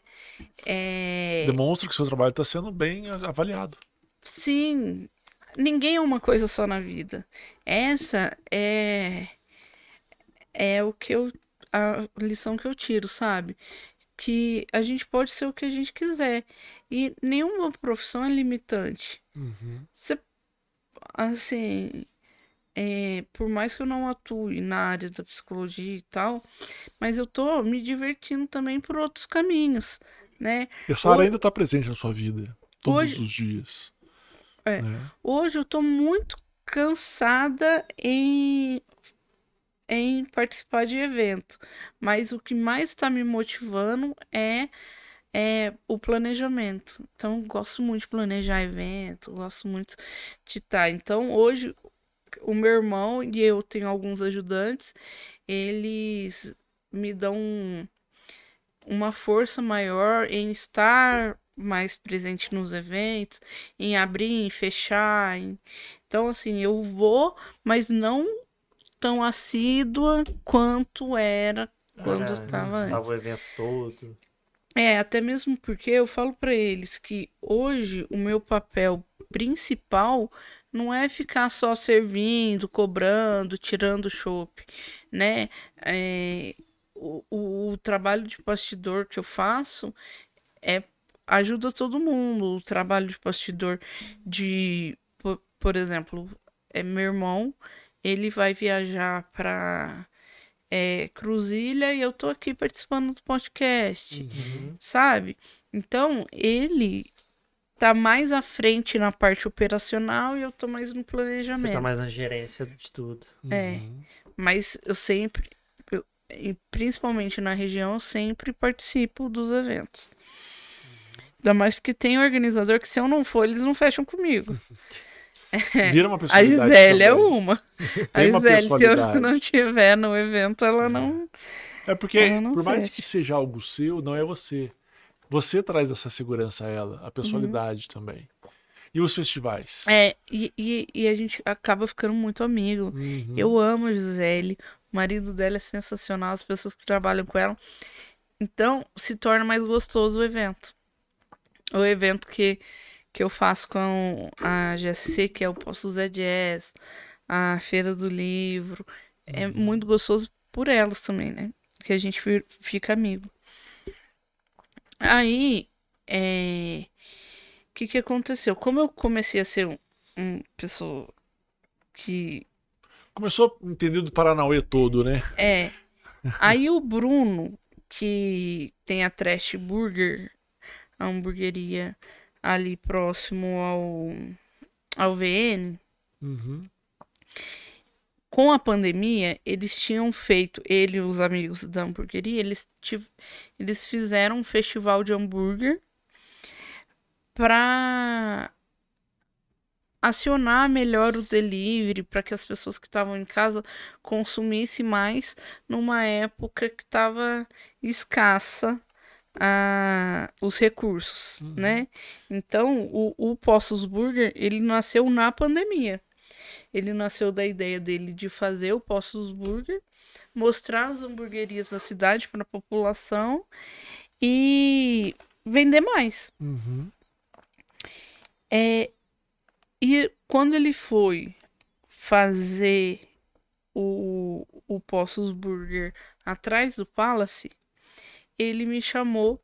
É. Demonstra que seu trabalho está sendo bem avaliado. Sim. Ninguém é uma coisa só na vida. Essa é é o que eu a lição que eu tiro, sabe? Que a gente pode ser o que a gente quiser e nenhuma profissão é limitante. Uhum. Você assim, é, por mais que eu não atue na área da psicologia e tal, mas eu tô me divertindo também por outros caminhos, né? Essa área hoje, ainda tá presente na sua vida, todos hoje, os dias. É, né? Hoje eu tô muito cansada em em participar de evento, mas o que mais está me motivando é é o planejamento. Então, gosto muito de planejar evento, gosto muito de estar. Tá. Então, hoje o meu irmão e eu tenho alguns ajudantes, eles me dão uma força maior em estar mais presente nos eventos, em abrir, em fechar. Em... Então, assim, eu vou, mas não tão assídua quanto era quando eu estava é, antes. o evento todo. É, até mesmo porque eu falo para eles que hoje o meu papel principal não é ficar só servindo, cobrando, tirando chope, né? É, o, o, o, trabalho de bastidor que eu faço é ajuda todo mundo. O trabalho de bastidor de, por, por exemplo, é meu irmão, ele vai viajar para é, Cruzilha e eu tô aqui participando do podcast, uhum. sabe? Então ele tá mais à frente na parte operacional e eu tô mais no planejamento. Você tá mais na gerência de tudo. É. Uhum. Mas eu sempre, eu, e principalmente na região, eu sempre participo dos eventos. Uhum. Ainda mais porque tem organizador que se eu não for, eles não fecham comigo. Vira uma pessoa. A Gisele é também. é uma. a Gisele, uma se eu não tiver no evento, ela é. não. É porque, não por mais que seja algo seu, não é você. Você traz essa segurança a ela, a uhum. personalidade uhum. também. E os festivais? É, e, e, e, a gente acaba ficando muito amigo. Uhum. Eu amo a Gisele, o marido dela é sensacional, as pessoas que trabalham com ela. Então, se torna mais gostoso o evento. O evento que, que eu faço com a GSC, que é o Poço Zé Jazz, a Feira do Livro. É uhum. É muito gostoso por elas também, né? Que a gente fica amigo. Aí, é... o que que aconteceu? Como eu comecei a ser um, um pessoa que... Começou a entender do Paranauê todo, né? É. Aí o Bruno, que tem a Trash Burger, a hamburgueria ali próximo ao, ao VN... Uhum com a pandemia, eles tinham feito, ele e os amigos da hamburgueria, eles, tiv... eles fizeram um festival de hambúrguer para acionar melhor o delivery, para que as pessoas que estavam em casa consumissem mais numa época que estava escassa a, ah, os recursos, uhum. né? Então, o, o Postos Burger, ele nasceu na pandemia. Ele nasceu da ideia dele de fazer o Postos Burger, mostrar as hamburguerias da cidade para a população e vender mais. Uhum. É, e quando ele foi fazer o, o Postos Burger atrás do Palace, ele me chamou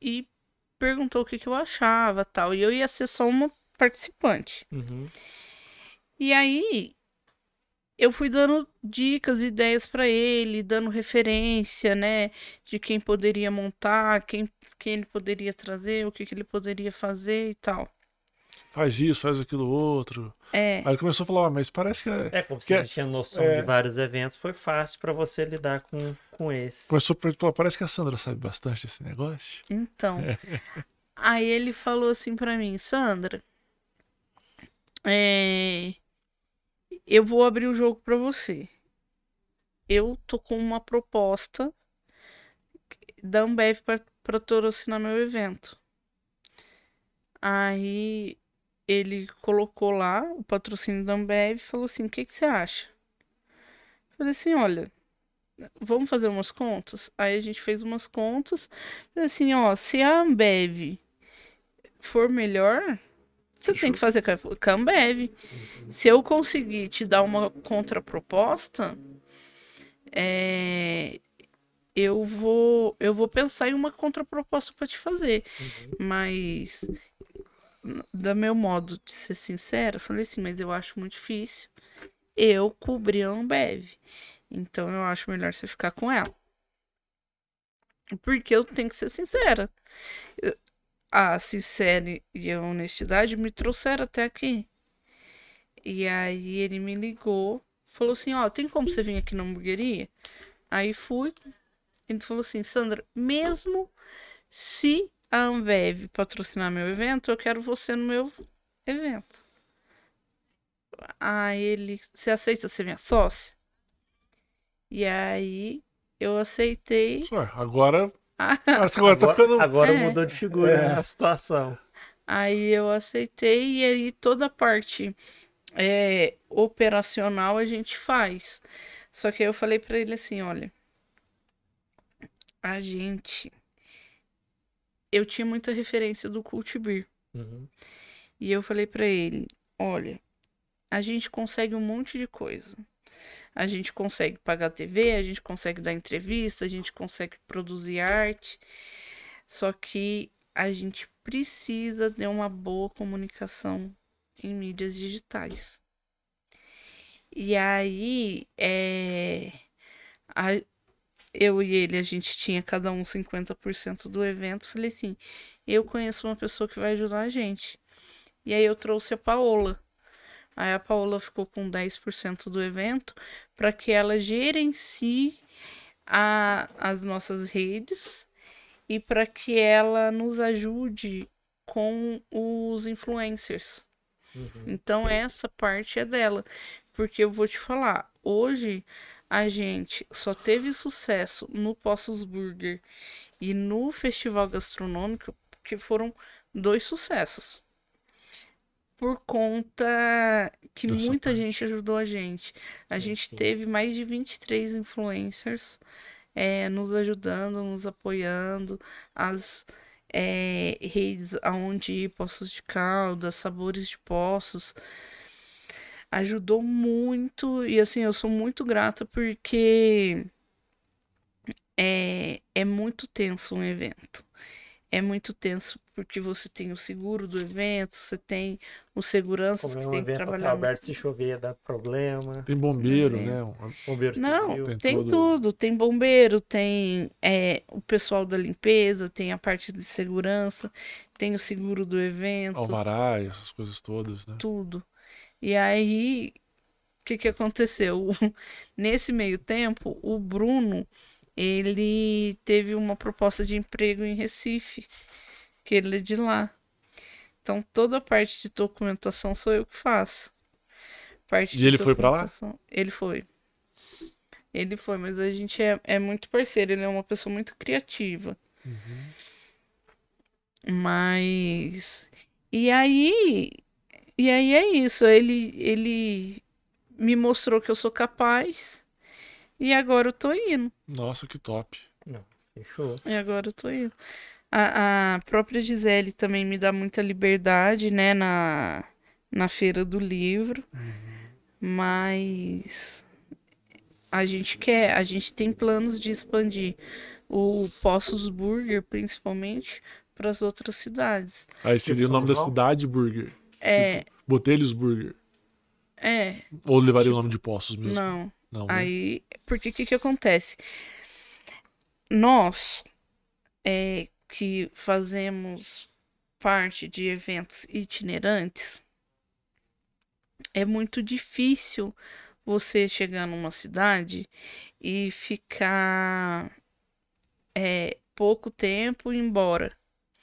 e perguntou o que, que eu achava tal. E eu ia ser só uma participante. Uhum. E aí eu fui dando dicas, ideias para ele, dando referência, né, de quem poderia montar, quem, quem ele poderia trazer, o que, que ele poderia fazer e tal faz isso, faz aquilo outro. É. Aí ele começou a falar, ah, mas parece que é. É, como você é, tinha noção é... de vários eventos, foi fácil para você lidar com, com esse. Começou a falar, parece que a Sandra sabe bastante desse negócio. Então. aí ele falou assim para mim, Sandra, é eu vou abrir o jogo para você. Eu tô com uma proposta da Ambev para patrocinar meu evento. Aí ele colocou lá o patrocínio da Ambev e falou assim: o que, que você acha? Eu falei assim: olha, vamos fazer umas contas? Aí a gente fez umas contas. Falei assim: ó, se a Ambev for melhor, você tem que fazer com a Ambev. Se eu conseguir te dar uma contraproposta, é, eu vou eu vou pensar em uma contraproposta para te fazer. Uhum. Mas da meu modo de ser sincera, falei assim, mas eu acho muito difícil eu cobrir a Ambev. Então eu acho melhor você ficar com ela. Porque eu tenho que ser sincera a sinceridade e a honestidade me trouxeram até aqui. E aí ele me ligou, falou assim, ó, oh, tem como você vir aqui na hamburgueria? Aí fui, ele falou assim, Sandra, mesmo se a Ambev patrocinar meu evento, eu quero você no meu evento. Aí ele, você aceita ser minha sócia? E aí eu aceitei. Ué, agora ah, tá agora, ficando... agora é. mudou de figura é. a situação. Aí eu aceitei e aí toda a parte é, operacional a gente faz. Só que aí eu falei para ele assim, olha, a gente, eu tinha muita referência do cult Uhum. E eu falei para ele, olha, a gente consegue um monte de coisa a gente consegue pagar a TV, a gente consegue dar entrevista, a gente consegue produzir arte. Só que a gente precisa de uma boa comunicação em mídias digitais. E aí, é, a, eu e ele, a gente tinha cada um 50% do evento. Falei assim: eu conheço uma pessoa que vai ajudar a gente. E aí eu trouxe a Paola. Aí a Paola ficou com 10% do evento para que ela gerencie a, as nossas redes e para que ela nos ajude com os influencers. Uhum. Então essa parte é dela, porque eu vou te falar, hoje a gente só teve sucesso no Poços Burger e no Festival Gastronômico, que foram dois sucessos por conta que Nossa, muita cara. gente ajudou a gente. A é gente sim. teve mais de 23 influencers é, nos ajudando, nos apoiando. As é, redes aonde poços de calda, sabores de poços. Ajudou muito. E assim, eu sou muito grata porque é, é muito tenso um evento. É muito tenso porque você tem o seguro do evento, você tem o segurança é que tem que assim, trabalhar. Tá aberto, se chover dá problema. Tem bombeiro, é. né? Bombeiro Não, civil. tem, tem tudo. Tem bombeiro, tem é, o pessoal da limpeza, tem a parte de segurança, tem o seguro do evento. Alvará, essas coisas todas, né? Tudo. E aí, o que, que aconteceu? Nesse meio tempo, o Bruno, ele teve uma proposta de emprego em Recife que ele é de lá. Então toda a parte de documentação sou eu que faço. Parte e ele foi para lá? Ele foi. Ele foi, mas a gente é, é muito parceiro, ele é uma pessoa muito criativa. Uhum. Mas. E aí. E aí é isso. Ele, ele me mostrou que eu sou capaz. E agora eu tô indo. Nossa, que top. Não, fechou. E agora eu tô indo. A, a própria Gisele também me dá muita liberdade, né, na, na feira do livro. Uhum. Mas a gente quer, a gente tem planos de expandir o Poços Burger, principalmente, para as outras cidades. Aí seria o nome da cidade Burger. É. Tipo, Botelhos Burger. É. Ou levaria tipo, o nome de Poços mesmo? Não. não né? Aí, né? porque o que, que acontece? Nós, é, que fazemos parte de eventos itinerantes, é muito difícil você chegar numa cidade e ficar é, pouco tempo e ir embora.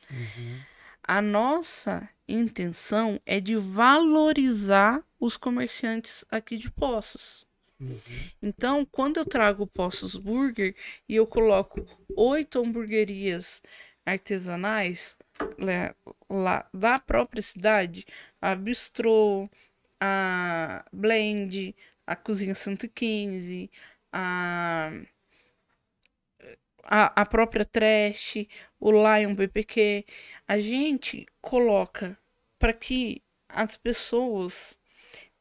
Uhum. A nossa intenção é de valorizar os comerciantes aqui de Poços. Uhum. Então, quando eu trago Poços Burger e eu coloco oito hamburguerias artesanais né, lá da própria cidade, a Bistrô, a Blend, a Cozinha 115, a, a, a própria Trash, o Lion BPQ. A gente coloca para que as pessoas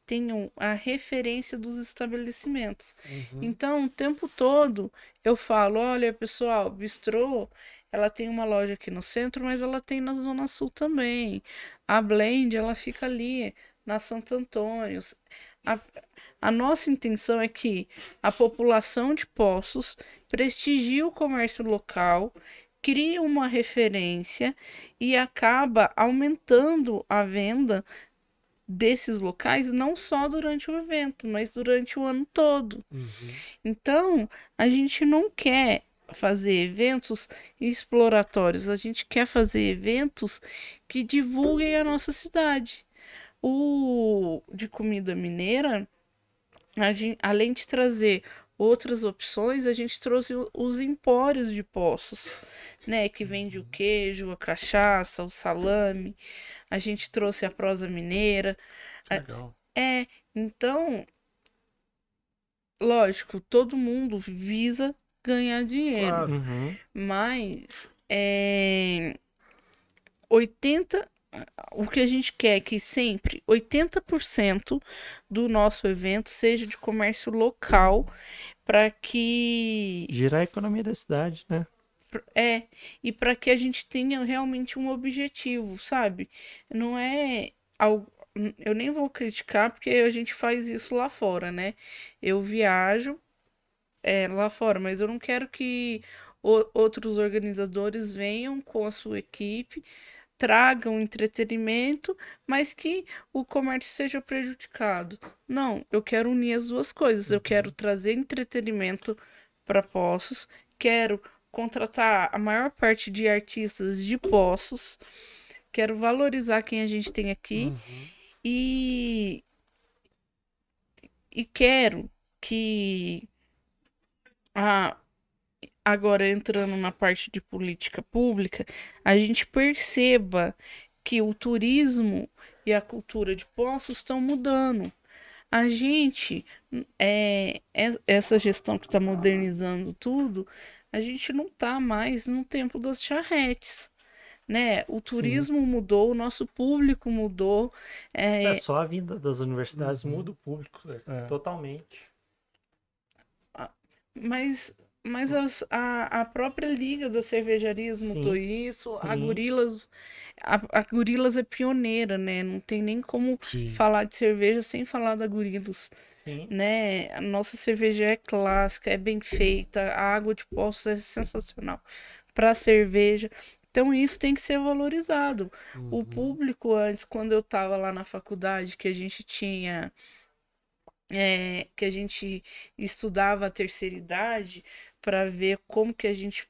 tenham a referência dos estabelecimentos. Uhum. Então, o tempo todo eu falo: olha, pessoal, bistrô ela tem uma loja aqui no centro, mas ela tem na Zona Sul também. A Blend, ela fica ali, na Santo Antônio. A, a nossa intenção é que a população de Poços prestigie o comércio local, crie uma referência e acaba aumentando a venda desses locais não só durante o evento, mas durante o ano todo. Uhum. Então, a gente não quer fazer eventos exploratórios, a gente quer fazer eventos que divulguem a nossa cidade. O de comida mineira, gente, além de trazer outras opções, a gente trouxe os empórios de poços, né? Que vende o queijo, a cachaça, o salame. A gente trouxe a prosa mineira. Legal. É, então, lógico, todo mundo visa ganhar dinheiro. Claro. Uhum. Mas é, 80 o que a gente quer é que sempre 80% do nosso evento seja de comércio local para que girar a economia da cidade, né? É, e para que a gente tenha realmente um objetivo, sabe? Não é algo eu nem vou criticar porque a gente faz isso lá fora, né? Eu viajo é, lá fora, mas eu não quero que o, outros organizadores venham com a sua equipe, tragam entretenimento, mas que o comércio seja prejudicado. Não, eu quero unir as duas coisas. Eu quero uhum. trazer entretenimento para Poços, quero contratar a maior parte de artistas de Poços, quero valorizar quem a gente tem aqui uhum. e e quero que a, agora entrando na parte de política pública, a gente perceba que o turismo e a cultura de poços estão mudando. A gente, é, é essa gestão que está modernizando tudo, a gente não está mais no tempo das charretes né? O turismo Sim. mudou, o nosso público mudou. É... é... só a vinda das universidades uhum. muda o público é. totalmente. Mas, mas a, a própria Liga da Cervejarias notou isso, sim. a Gorilas. A, a, Gorilas é pioneira, né? Não tem nem como sim. falar de cerveja sem falar da Gorilas. Né? A nossa cerveja é clássica, é bem feita, a água de poço é sensacional para cerveja. Então isso tem que ser valorizado. Uhum. O público antes, quando eu estava lá na faculdade, que a gente tinha é, que a gente estudava a terceira idade para ver como que a gente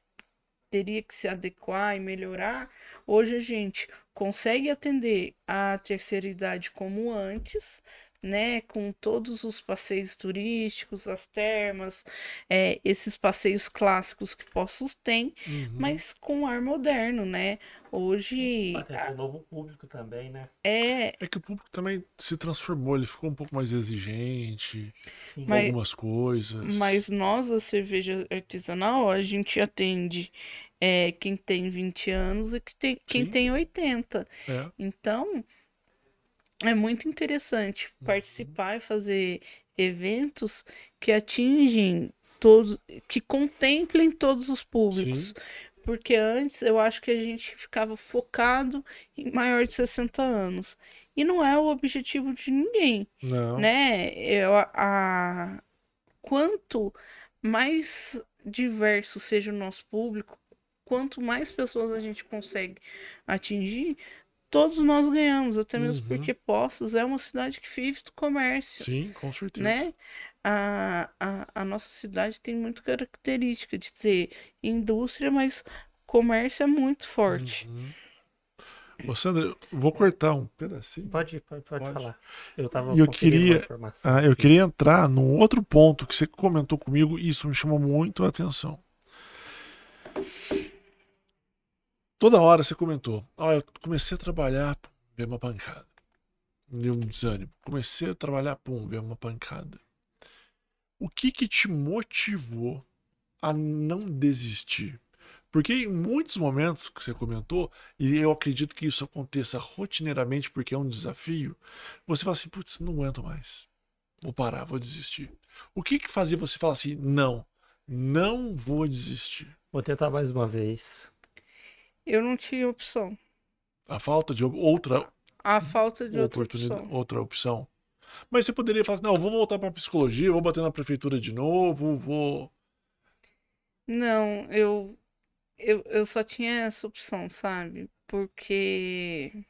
teria que se adequar e melhorar, hoje a gente consegue atender a terceira idade como antes, né, com todos os passeios turísticos, as termas, é, esses passeios clássicos que Poços tem, uhum. mas com ar moderno, né? Hoje. Até o novo público também, né? É. É que o público também se transformou, ele ficou um pouco mais exigente em algumas coisas. Mas nós, a cerveja artesanal, a gente atende é, quem tem 20 anos e que tem, quem tem 80. É. Então é muito interessante uhum. participar e fazer eventos que atingem todos, que contemplem todos os públicos. Sim. Porque antes eu acho que a gente ficava focado em maior de 60 anos. E não é o objetivo de ninguém. Não. Né? Eu, a... Quanto mais diverso seja o nosso público, quanto mais pessoas a gente consegue atingir, todos nós ganhamos, até mesmo uhum. porque Poços é uma cidade que vive do comércio. Sim, com certeza. Né? A, a, a nossa cidade tem muito característica de ser indústria, mas comércio é muito forte. Uhum. Ô, Sandra, vou cortar um pedacinho. Pode, pode, pode, pode. falar. Eu tava eu queria, ah, eu queria entrar num outro ponto que você comentou comigo e isso me chamou muito a atenção. Toda hora você comentou, ó, oh, eu comecei a trabalhar, pum, veio uma pancada. Deu um desânimo. Comecei a trabalhar, pum, veio uma pancada. O que que te motivou a não desistir? Porque em muitos momentos que você comentou, e eu acredito que isso aconteça rotineiramente porque é um desafio, você fala assim, putz, não aguento mais. Vou parar, vou desistir. O que que fazia você falar assim, não, não vou desistir? Vou tentar mais uma vez. Eu não tinha opção. A falta de outra. A falta de oportunidade, outra opção. Outra opção. Mas você poderia falar, assim, não, vou voltar para psicologia, vou bater na prefeitura de novo, vou. Não, eu, eu, eu só tinha essa opção, sabe? Porque.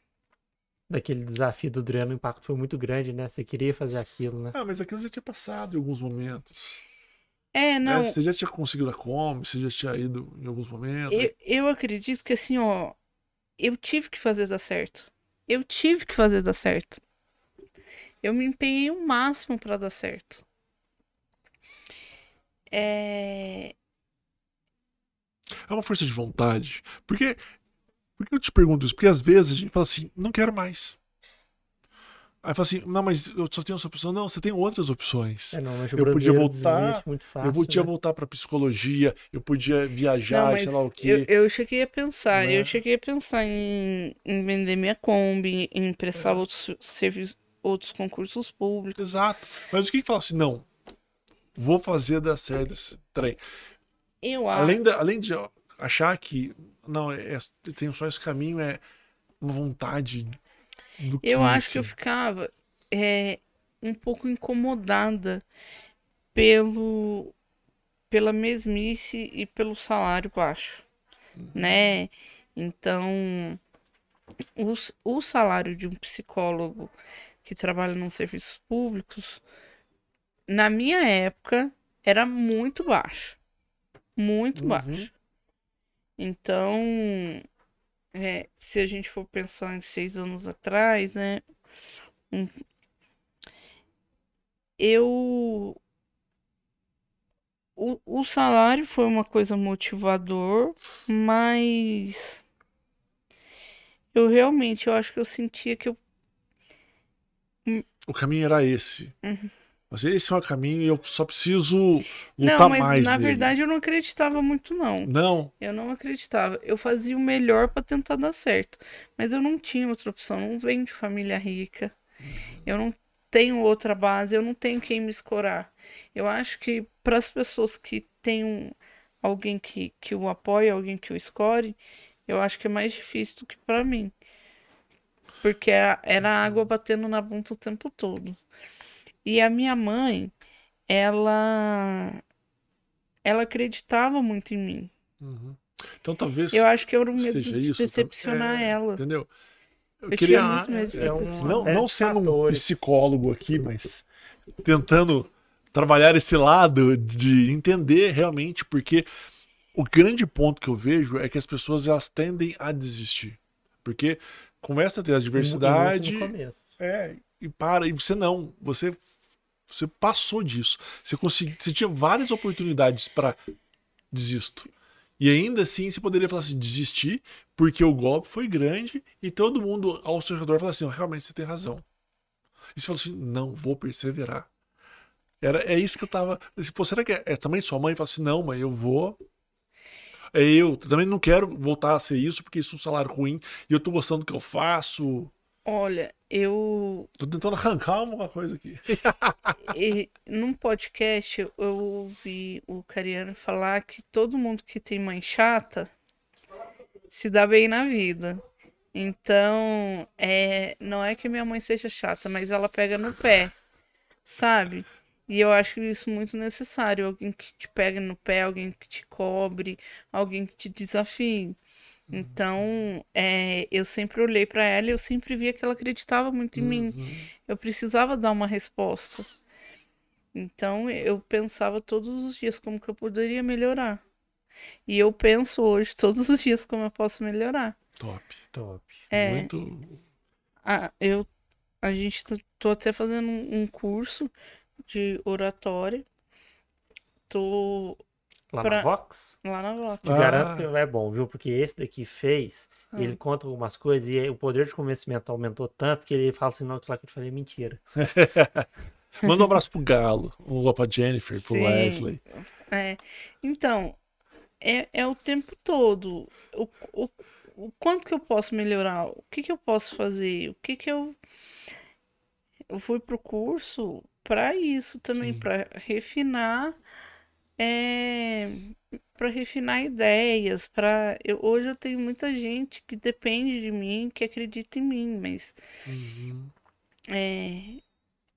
Daquele desafio do drama, o impacto foi muito grande, né? Você queria fazer aquilo, né? Ah, mas aquilo já tinha passado em alguns momentos. É, né? não. você já tinha conseguido a Kombi, você já tinha ido em alguns momentos. Eu, eu acredito que assim, ó, eu tive que fazer dar certo. Eu tive que fazer dar certo. Eu me empenhei o máximo para dar certo. É... é uma força de vontade. Porque, por que eu te pergunto isso? Porque às vezes a gente fala assim, não quero mais. Aí fala assim, não, mas eu só tenho essa opção. Não, você tem outras opções. É, não, eu podia voltar, fácil, eu podia né? voltar para psicologia, eu podia viajar, não, sei lá o quê. Eu, eu cheguei a pensar, né? eu cheguei a pensar em, em vender minha Kombi, em prestar é. outros serviços, outros concursos públicos. Exato. Mas o que que fala assim, não, vou fazer da série desse trem. Eu acho. Além, da, além de achar que, não, é, é, eu tenho só esse caminho, é uma vontade eu acho isso. que eu ficava é, um pouco incomodada pelo pela mesmice e pelo salário baixo, uhum. né? Então, o, o salário de um psicólogo que trabalha nos serviços públicos, na minha época, era muito baixo. Muito uhum. baixo. Então, é, se a gente for pensar em seis anos atrás, né? Eu. O, o salário foi uma coisa motivador, mas. Eu realmente, eu acho que eu sentia que eu. O caminho era esse. Uhum. Mas esse é o caminho e eu só preciso lutar não, mas mais Na verdade, eu não acreditava muito, não. Não. Eu não acreditava. Eu fazia o melhor para tentar dar certo. Mas eu não tinha outra opção. Não venho de família rica. Eu não tenho outra base. Eu não tenho quem me escorar. Eu acho que para as pessoas que têm um, alguém que, que o apoia, alguém que o escore, eu acho que é mais difícil do que para mim. Porque era água batendo na bunda o tempo todo. E a minha mãe, ela ela acreditava muito em mim. Uhum. Então talvez Eu acho que eu era o medo de isso, decepcionar tá... é, ela. Entendeu? Eu, eu queria muito medo de é, é um, não, é não sendo um psicólogo aqui, mas tentando trabalhar esse lado de entender realmente porque o grande ponto que eu vejo é que as pessoas elas tendem a desistir. Porque começa a ter a diversidade. É, e para, e você não. Você você passou disso. Você, conseguiu você tinha várias oportunidades para desisto. E ainda assim, você poderia falar assim, desistir, porque o golpe foi grande e todo mundo ao seu redor fala assim, realmente você tem razão. E você fala assim, não, vou perseverar. Era, é isso que eu tava. Assim, Pô, será que é, é também sua mãe fala assim, não, mãe, eu vou. É eu, também não quero voltar a ser isso, porque isso é um salário ruim, e eu tô gostando do que eu faço. Olha, eu. Tô tentando arrancar alguma coisa aqui. e, num podcast, eu ouvi o Cariano falar que todo mundo que tem mãe chata se dá bem na vida. Então, é, não é que minha mãe seja chata, mas ela pega no pé, sabe? E eu acho isso muito necessário. Alguém que te pega no pé, alguém que te cobre, alguém que te desafie. Então, é, eu sempre olhei para ela e eu sempre via que ela acreditava muito em uhum. mim. Eu precisava dar uma resposta. Então, eu pensava todos os dias como que eu poderia melhorar. E eu penso hoje todos os dias como eu posso melhorar. Top, top. É, muito. A, eu, a gente tá, tô até fazendo um curso de oratória. Tô Lá pra... na Vox? Lá na Vox. Ah. Garanto que é bom, viu? Porque esse daqui fez, ah. ele conta algumas coisas e o poder de convencimento aumentou tanto que ele fala assim, não, aquilo que eu te falei é mentira. Manda um abraço pro Galo, ou pra Jennifer, Sim. pro Leslie. É. Então, é, é o tempo todo. O, o, o quanto que eu posso melhorar? O que que eu posso fazer? O que que eu... Eu fui pro curso para isso também, para refinar é, para refinar ideias, para hoje eu tenho muita gente que depende de mim, que acredita em mim, mas uhum. é,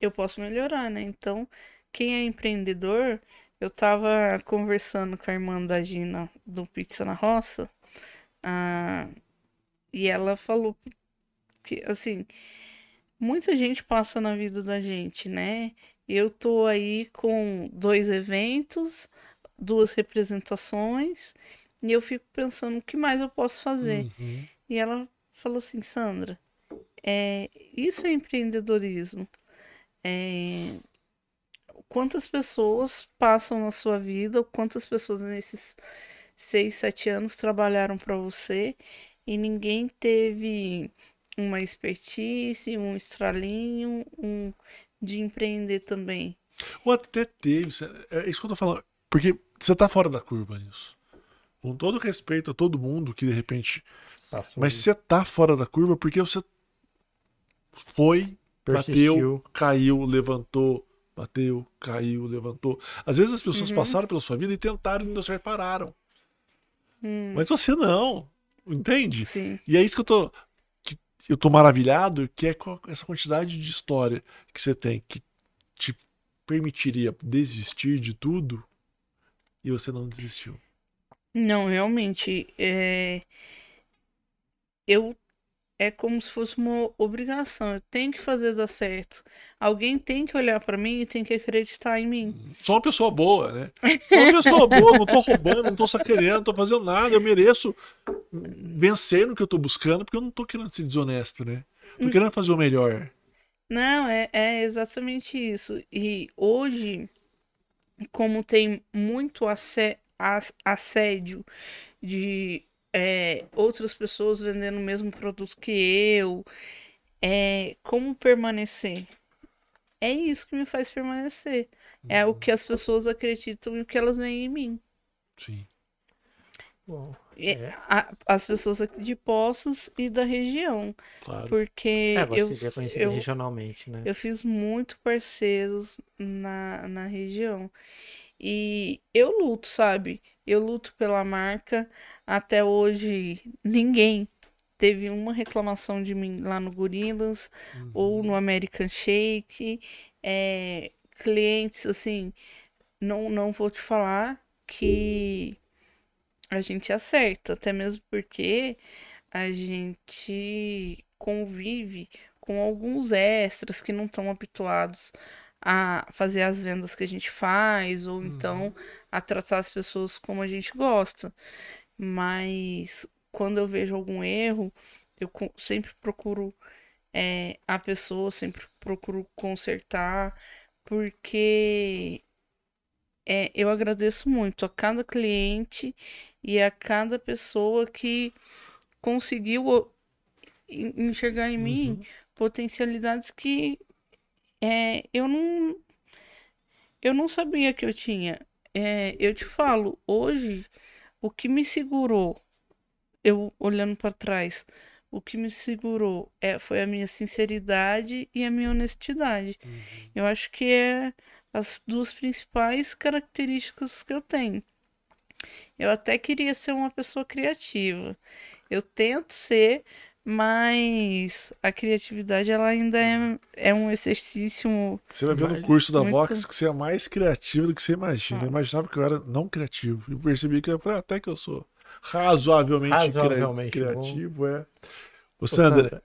eu posso melhorar, né? Então, quem é empreendedor, eu estava conversando com a irmã da Gina do Pizza na Roça, ah, e ela falou que assim, muita gente passa na vida da gente, né? Eu tô aí com dois eventos, duas representações, e eu fico pensando o que mais eu posso fazer. Uhum. E ela falou assim, Sandra, é, isso é empreendedorismo. É, quantas pessoas passam na sua vida, quantas pessoas nesses seis, sete anos trabalharam para você e ninguém teve uma expertise, um estralinho, um de empreender também. Ou até teve. É, é isso que eu tô falando. Porque você tá fora da curva nisso. Com todo respeito a todo mundo que de repente. Passou mas você tá fora da curva porque você foi, Persistiu. bateu, caiu, levantou, bateu, caiu, levantou. Às vezes as pessoas uhum. passaram pela sua vida e tentaram e não se repararam. Hum. Mas você não. Entende? Sim. E é isso que eu tô eu tô maravilhado que é com essa quantidade de história que você tem que te permitiria desistir de tudo e você não desistiu. Não, realmente. É... Eu é como se fosse uma obrigação. Eu tenho que fazer dar certo. Alguém tem que olhar para mim e tem que acreditar em mim. Sou uma pessoa boa, né? Sou uma pessoa boa, não tô roubando, não tô sacaneando, não tô fazendo nada. Eu mereço vencer no que eu tô buscando, porque eu não tô querendo ser desonesto, né? Tô hum. querendo fazer o melhor. Não, é, é exatamente isso. E hoje, como tem muito assédio de é, outras pessoas vendendo o mesmo produto que eu. É, como permanecer? É isso que me faz permanecer. Uhum. É o uhum. que as pessoas acreditam e o que elas veem em mim. Sim. Bom, é. a, as pessoas aqui de Poços e da região. Claro. Porque é, eu, eu, regionalmente, né? Eu fiz muito parceiros na, na região. E eu luto, sabe? Eu luto pela marca. Até hoje, ninguém teve uma reclamação de mim lá no Gorilas uhum. ou no uhum. American Shake. É, clientes, assim, não, não vou te falar que a gente acerta, até mesmo porque a gente convive com alguns extras que não estão habituados a fazer as vendas que a gente faz, ou uhum. então a tratar as pessoas como a gente gosta. Mas quando eu vejo algum erro, eu sempre procuro é, a pessoa, sempre procuro consertar, porque é, eu agradeço muito a cada cliente e a cada pessoa que conseguiu enxergar em mim uhum. potencialidades que é, eu não. Eu não sabia que eu tinha. É, eu te falo, hoje, o que me segurou, eu olhando para trás, o que me segurou é, foi a minha sinceridade e a minha honestidade. Uhum. Eu acho que é as duas principais características que eu tenho. Eu até queria ser uma pessoa criativa. Eu tento ser, mas a criatividade ela ainda é, é um exercício. Você vai ver no curso da muito... Vox que você é mais criativo do que você imagina. Ah. Eu imaginava que eu era não criativo. E percebi que eu falei, ah, até que eu sou razoavelmente, razoavelmente criativo. É. Ô, Sandra, Sandra,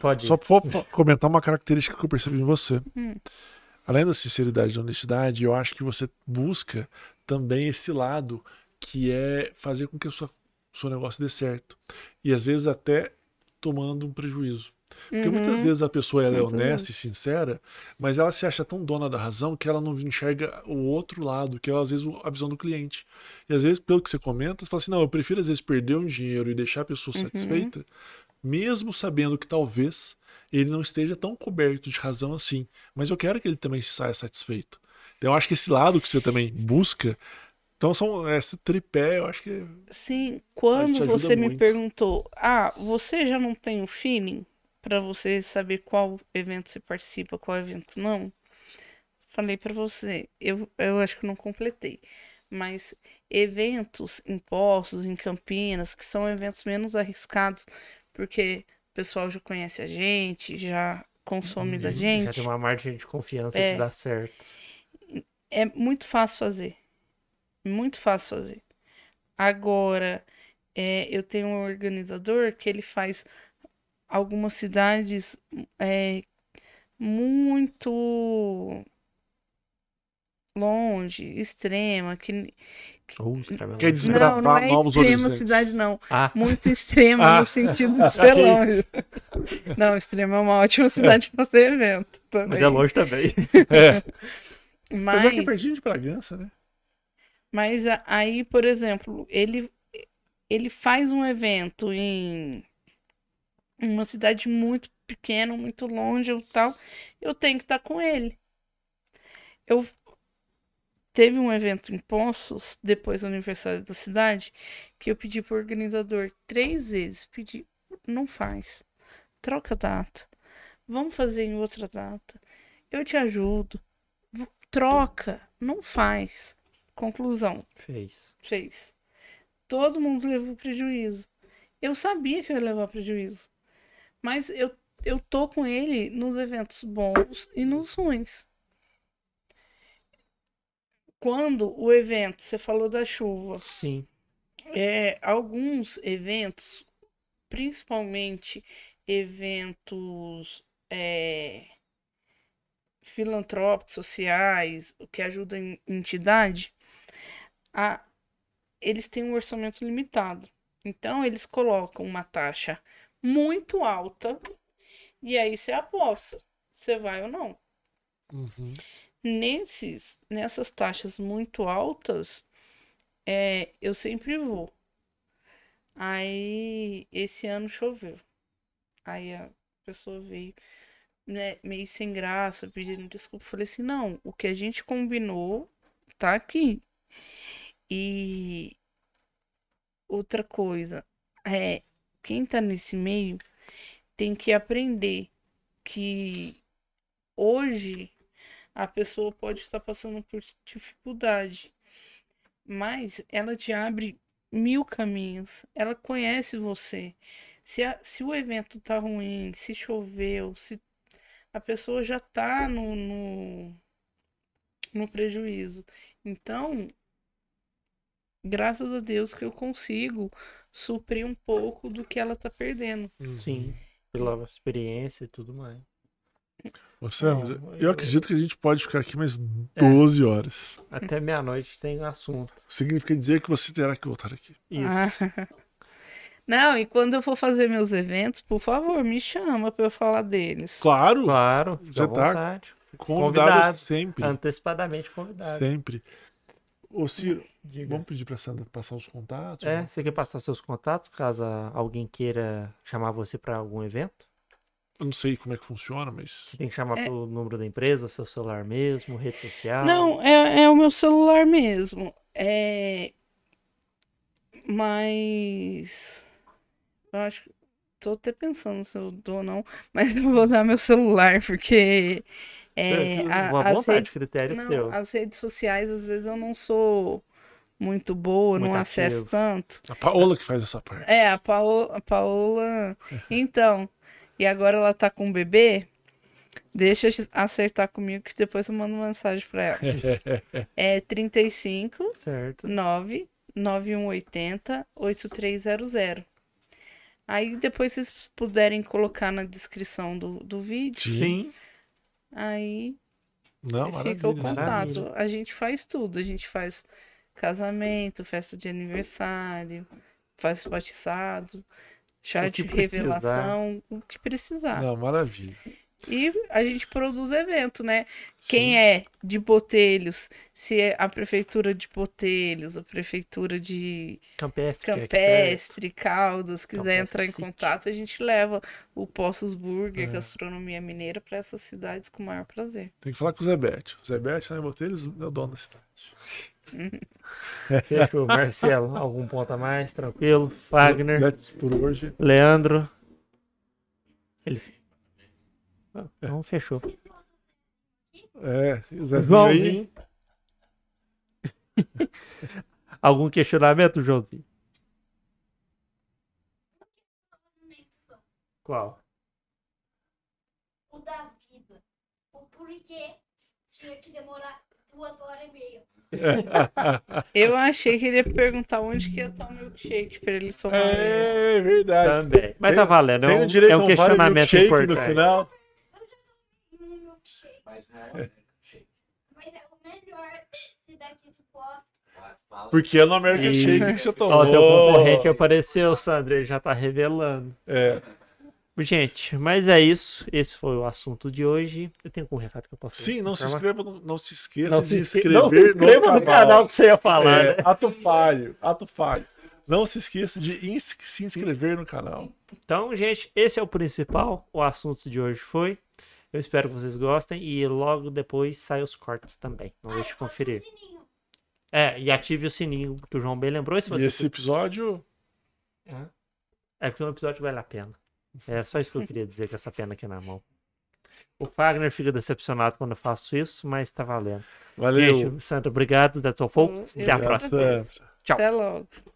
pode só vou comentar uma característica que eu percebi em você. Hum. Além da sinceridade e da honestidade, eu acho que você busca também esse lado que é fazer com que o seu, seu negócio dê certo. E às vezes até tomando um prejuízo. Porque uhum. muitas vezes a pessoa ela é honesta e sincera, mas ela se acha tão dona da razão que ela não enxerga o outro lado, que é às vezes a visão do cliente. E às vezes, pelo que você comenta, você fala assim: não, eu prefiro às vezes perder um dinheiro e deixar a pessoa uhum. satisfeita, mesmo sabendo que talvez ele não esteja tão coberto de razão assim. Mas eu quero que ele também se saia satisfeito. Então eu acho que esse lado que você também busca então são é, esse tripé, eu acho que. Sim, quando você me perguntou, ah, você já não tem o feeling para você saber qual evento você participa, qual evento não? Falei para você, eu, eu acho que não completei. Mas eventos em postos, em Campinas, que são eventos menos arriscados, porque o pessoal já conhece a gente, já consome hum, da uhum. gente. Já tem uma margem de confiança é, de dar certo. É muito fácil fazer muito fácil fazer. Agora, é, eu tenho um organizador que ele faz algumas cidades é, muito longe, extrema, que, que uh, quer né? desbravar não, não é novos extrema horizontes. cidade não, ah. muito extrema ah. no sentido de ser longe. não, extrema é uma ótima é. cidade para fazer evento também. Mas é longe também. é. Mas, Mas é que pertinho de Bragança, né? Mas aí, por exemplo, ele, ele faz um evento em uma cidade muito pequena, muito longe ou tal, eu tenho que estar com ele. Eu teve um evento em Poços, depois do aniversário da cidade, que eu pedi pro organizador três vezes, pedi, não faz. Troca a data. Vamos fazer em outra data. Eu te ajudo. Troca, não faz. Conclusão. Fez. Fez. Todo mundo levou prejuízo. Eu sabia que eu ia levar prejuízo. Mas eu, eu tô com ele nos eventos bons e nos ruins. Quando o evento, você falou da chuva. Sim. É, alguns eventos, principalmente eventos é, filantrópicos, sociais, que ajudam entidade, a, eles têm um orçamento limitado. Então, eles colocam uma taxa muito alta e aí você aposta você vai ou não. Uhum. Nesses, nessas taxas muito altas, é, eu sempre vou. Aí, esse ano choveu. Aí a pessoa veio né, meio sem graça, pedindo desculpa. Falei assim: não, o que a gente combinou tá aqui. E outra coisa é quem tá nesse meio tem que aprender que hoje a pessoa pode estar passando por dificuldade, mas ela te abre mil caminhos, ela conhece você. Se, a, se o evento tá ruim, se choveu, se a pessoa já tá no, no, no prejuízo. Então, graças a Deus que eu consigo suprir um pouco do que ela tá perdendo. Uhum. Sim, pela uhum. experiência e tudo mais. Ô, Sam, é, eu, acredito que a gente pode ficar aqui mais 12 é, horas. Até meia-noite tem assunto. Significa dizer que você terá que voltar aqui. Isso. Ah. Não, e quando eu for fazer meus eventos, por favor, me chama para eu falar deles. Claro! Claro, já tá convidado, convidado sempre. Antecipadamente convidado. Sempre. Ô Ciro, Diga. vamos pedir para Sandra passar os contatos? É, né? você quer passar seus contatos caso alguém queira chamar você para algum evento? Eu não sei como é que funciona, mas. Você tem que chamar é... pelo número da empresa, seu celular mesmo, rede social? Não, é, é o meu celular mesmo. É. Mas. Eu acho que. Tô até pensando se eu dou ou não, mas eu vou dar meu celular, porque é, é, a, vontade, as redes, critério é não, teu. As redes sociais, às vezes, eu não sou muito boa, muito não ativo. acesso tanto. A Paola que faz essa parte. É, a, Paola. A Paola... É. então, e agora ela tá com um bebê. Deixa acertar comigo que depois eu mando mensagem para ela. é 35 certo. 9 9180 8300. Aí depois vocês puderem colocar na descrição do, do vídeo. Sim. Aí Não, fica o contato. Maravilha. A gente faz tudo, a gente faz casamento, festa de aniversário, faz batizado, chá de revelação, o que precisar. Não, maravilha. E a gente produz evento, né? Sim. Quem é de Botelhos, se é a prefeitura de Botelhos, a prefeitura de Campestre, é Campestre é. Caldas, quiser Campestre entrar em City. contato, a gente leva o Poços Burger, é. gastronomia mineira, para essas cidades com o maior prazer. Tem que falar com o Zé Bete. O Zé Bete Botelhos é o dono da cidade. Fechou, Marcelo. Algum ponto a mais? Tranquilo? Wagner Por hoje. Leandro. Ele é. Então fechou. É, o Zezinho aí. Algum questionamento, Joãozinho? Qual? O da vida. O porquê tinha que demorar duas horas e meia. eu achei que ele ia perguntar onde que ia estar o milkshake pra ele somar. É, é verdade. Também. Mas tá valendo. É um, é um questionamento importante. No final. Mas não é o é. American Shake. Mas é o melhor se daqui tipo off. Porque é no American e... Shake que você tomou. Ó, teu concorrente apareceu, Sandra. Ele já tá revelando. É. Gente, mas é isso. Esse foi o assunto de hoje. Eu tenho um recado que eu posso Sim, não se inscreva, não, não se esqueça não de se inscrever não se inscreva no, no canal. canal. que você ia falar. É, né? Ato falho, ato falho. Não se esqueça de ins se inscrever no canal. Então, gente, esse é o principal. O assunto de hoje foi eu espero que vocês gostem e logo depois saem os cortes também. Não ah, deixe de conferir. É, e ative o sininho, que o João bem lembrou. E, se você e esse episódio... É. é porque um episódio vale a pena. É só isso que eu queria dizer com essa pena aqui na mão. O Fagner fica decepcionado quando eu faço isso, mas tá valendo. Valeu. Gente, Sandra, obrigado. That's all, folks. e hum, Até a próxima. Tchau. Até logo.